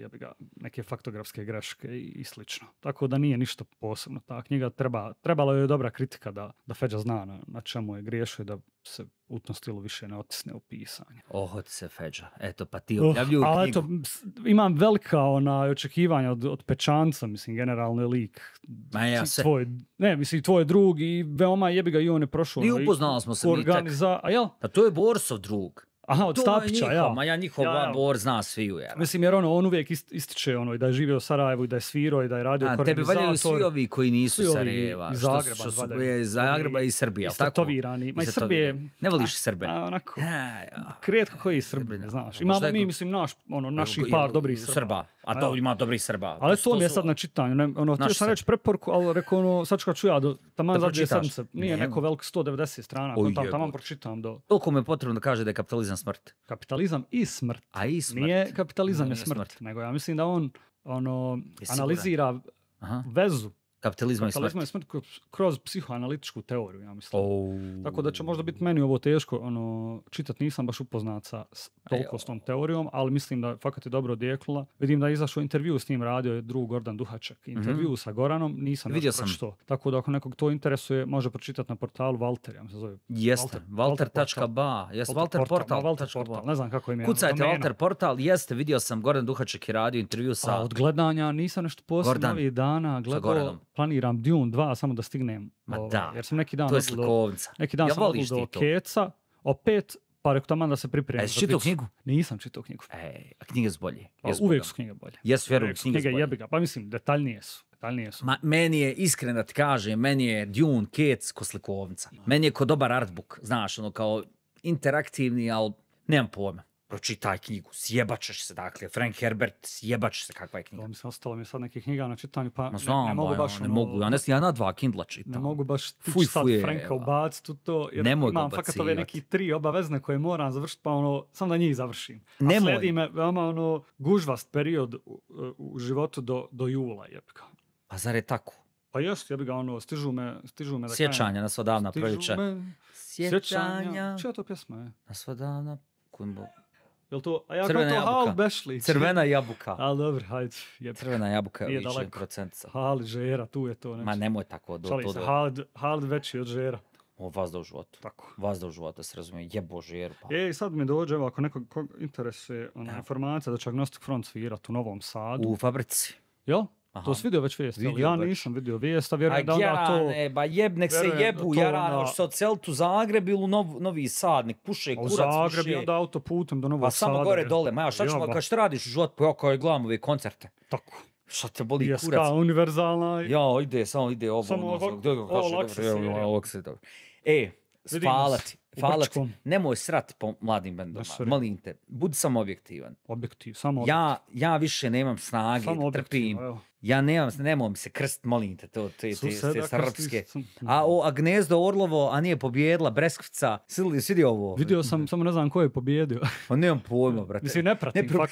neke faktografske greške i, slično. Tako da nije ništa posebno. Ta knjiga treba, trebala je dobra kritika da, da Feđa zna na, čemu je griješio i da se u tom stilu više ne otisne u pisanje. Oho se Feđa. Eto, pa ti imam velika ona, očekivanja od, od pečanca, mislim, generalni lik. Ma ja se. Tvoj, ne, mislim, tvoj drug i veoma jebi ga i on je prošao. Ono, I upoznali smo se organiza... A jel? Pa to je Borsov drug. Aha, od to Stapića, je njihov, ja. Ma ja njihov ja, ja. bor zna sviju, ja. Mislim, jer ono, on uvijek ističe ono, da je živio u Sarajevu, da je svirao i da je radio A, Tebi valjaju svi ovi koji nisu iz Sarajeva. Što, što su, je, Zagreba i Srbija. I statovirani. Ma i Srbije... Ne voliš Srbe. A, onako. Krijetko koji je ne znaš. Imamo mi, mislim, naš, ono, naših par dobrih Srba. Srba. A to ima dobrih Srba. Ali to mi je sad na čitanju. Ono, htio sam reći preporku, ali rekao, ono, sad ću ja do Taman za 700, nije neko veliko 190 strana, Oj, tam, taman pročitam do... Toliko me je potrebno da kaže da je kapitalizam smrt. Kapitalizam i smrt. A i smrt. Nije kapitalizam je smrt, nego ja mislim da on ono, analizira vezu kapitalizma i kroz, psihoanalitičku teoriju, ja mislim. Oh. Tako da će možda biti meni ovo teško, ono, čitat nisam baš upoznat sa toliko s tom teorijom, ali mislim da fakat je dobro odjeknula. Vidim da je izašao intervju s njim radio je drug Gordan Duhaček. Mhm. Intervju sa Goranom nisam Vidio Što. Tako da ako nekog to interesuje, može pročitati na portalu Walter, ja se zove. Jeste, Walter.ba, jeste Walter Portal. Walter ne znam kako im je. Kucajte Walter Portal, jeste, vidio sam Gordon Duhaček je radio intervju sa... od gledanja nisam nešto dana dana gledao planiram Dune 2 samo da stignem. Ma ovaj, da, jer sam neki dan to je slikovnica. Neki dan ja sam voliš do Keca, opet, pa rekao tamo da se pripremim. Jesi čitao knjigu? Nisam čitao knjigu. E, a knjige su bolje. Pa jesu uvijek su knjige bolje. Jesu, vjerujem, knjige, knjige ga, pa mislim, detaljnije su. Detaljnije su. Ma, meni je, iskreno da ti kažem, meni je Dune, Kec ko slikovnica. Meni je ko dobar artbook, znaš, ono kao interaktivni, ali nemam pojma pročitaj knjigu, sjebačeš se, dakle, Frank Herbert, sjebačeš se, kakva je knjiga. Mislim, ostalo mi je sad nekih knjiga na čitanju, pa Ma ne, mogu ono, baš... Ne ono, mogu, ja na dva Kindla čitam. Ne mogu baš fuj, sad tu to, jer imam fakat ove neki tri obavezne koje moram završiti, pa ono, sam da njih završim. A nemoj. slijedi me veoma ono gužvast period e, u, životu do, do jula, jebka. Pa zar je tako? Pa jest, ja bi ga ono, stižu me, me da Sjećanja kajem, na sva davna Sjećanja. to pjesma je? Na Jel to, Crvena to jabuka. Hal Crvena jabuka. A dobro, Crvena jabuka je daleko procent. Hal Žera, tu je to. Nešto. Ma nemoj tako. Do, Hal, veći od Žera. O, vazda u životu. Tako. Vazda u životu, se razumije. Jebo Žeru. Pa. E, sad mi dođe, ako nekog interesuje ona, informacija da će Agnostic Front svirat u Novom Sadu. U fabrici. Jel? Aha. To si vidio već vijest? Vidio ja nisam vidio vijest, a vjerujem da onda to... A ba jeb, nek se jebu, jarane, hoće se odselit u Zagreb ili u nov, Novi Sad, nek puše kurac. U Zagreb puše. od autoputem do Novog Sada. Pa samo gore dole, ma ja šta ćemo, kad što radiš u životu, ja kao gledam ove koncerte. Tako. Šta te boli Jeska, kurac? Jeska, univerzalna. Ja, ide, samo ide ovo. Samo ono, ovo, ovo, ovo, dobro. E, hvala ti. Hvala ti. Nemoj srat po mladim bendovima. Molim te, budi samo objektivan. Objektiv, samo objektiv. Ja, ja više nemam snage, samo trpim. Evo ja nemam, nemam se krst, molim te, to, te, te, te srpske. A, o, a Gnezdo Orlovo, a nije pobjedila, Breskvica, sili, sidi ovo. Vidio sam, samo ne znam ko je pobjedio. Pa nemam pojma, brate. ne pratim, ne, Ne, ne,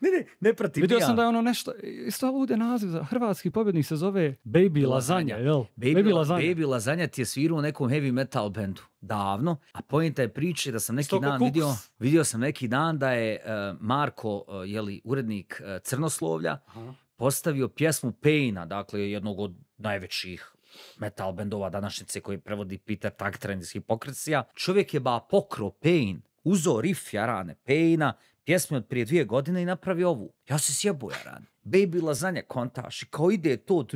ne, ne, ne, pratim. Vidio sam da je ono nešto, isto ovdje naziv za hrvatski pobjednik se zove Baby Lazanja, jel? Baby, Baby ti je svirao u nekom heavy metal bendu davno, a pojenta je priče da sam neki Stoko dan kuks. vidio, vidio sam neki dan da je eh, Marko, uh, eh, jeli, urednik uh, Crnoslovlja, Aha postavio pjesmu Paina, dakle jednog od najvećih metal bendova današnjice koji prevodi Peter Tagtrend iz Hipokrisija. Čovjek je ba pokro Pain, uzo riff Jarane Paina, pjesmu od prije dvije godine i napravi ovu. Ja se sjebo Jarane. Baby lazanja kontaš i kao ide to,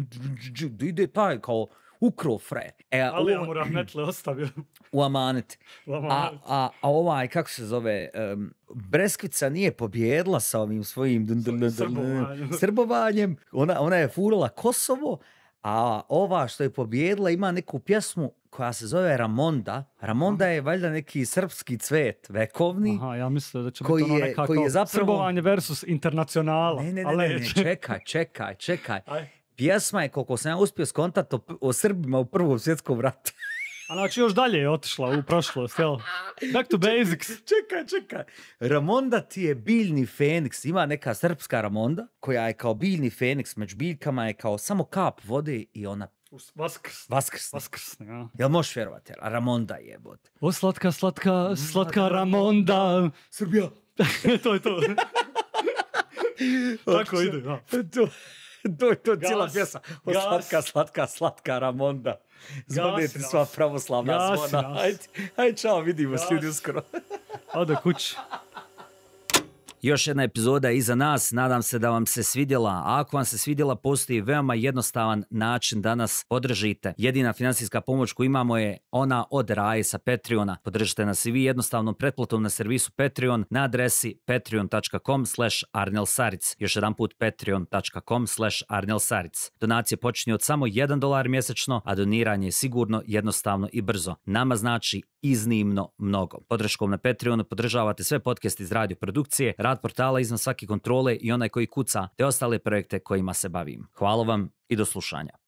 ide taj kao ukro fre. E, Ali ja mu rahmetle ostavio. U amanet. A, ovaj, kako se zove, um, Breskvica nije pobjedla sa ovim svojim srbovanjem. srbovanjem. Ona, ona je furala Kosovo, a ova što je pobjedla ima neku pjesmu koja se zove Ramonda. Ramonda je valjda neki srpski cvet vekovni. Aha, ja mislim da će koji biti ono nekako je zapravo... Srbovanje versus internacionala. Ne, ne, ne, čekaj, čekaj, čekaj pjesma je, koliko sam ja uspio skontat, o, Srbima u Prvom svjetskom ratu. A znači još dalje je otišla u prošlost, jel? Back to basics. Čekaj, čekaj. Ramonda ti je biljni feniks. Ima neka srpska Ramonda koja je kao biljni feniks. Među biljkama je kao samo kap vode i ona Vaskrs. Vaskrs. Vaskrs, ja. Jel možeš vjerovati? Ramonda je, vode. O, slatka, slatka, slatka Ramonda. Srbija. to je to. Tako ide, da. to je to gas, cijela pjesa. O, gas, slatka, slatka, slatka Ramonda. Zvonite sva pravoslavna gas, zvona. Ajde, čao, vidimo se ljudi uskoro. Ode kući. Još jedna epizoda iza nas, nadam se da vam se svidjela. A ako vam se svidjela, postoji veoma jednostavan način da nas podržite. Jedina financijska pomoć koju imamo je ona od Raje sa Patreona. Podržite nas i vi jednostavnom pretplatom na servisu Patreon na adresi patreon.com slash arnelsaric. Još jedan put patreon.com slash arnelsaric. Donacije počinju od samo 1 dolar mjesečno, a doniranje je sigurno, jednostavno i brzo. Nama znači iznimno mnogo. Podrškom na Patreonu podržavate sve podcast iz radio produkcije, rad portala iznad svake kontrole i onaj koji kuca te ostale projekte kojima se bavim. Hvala vam i do slušanja.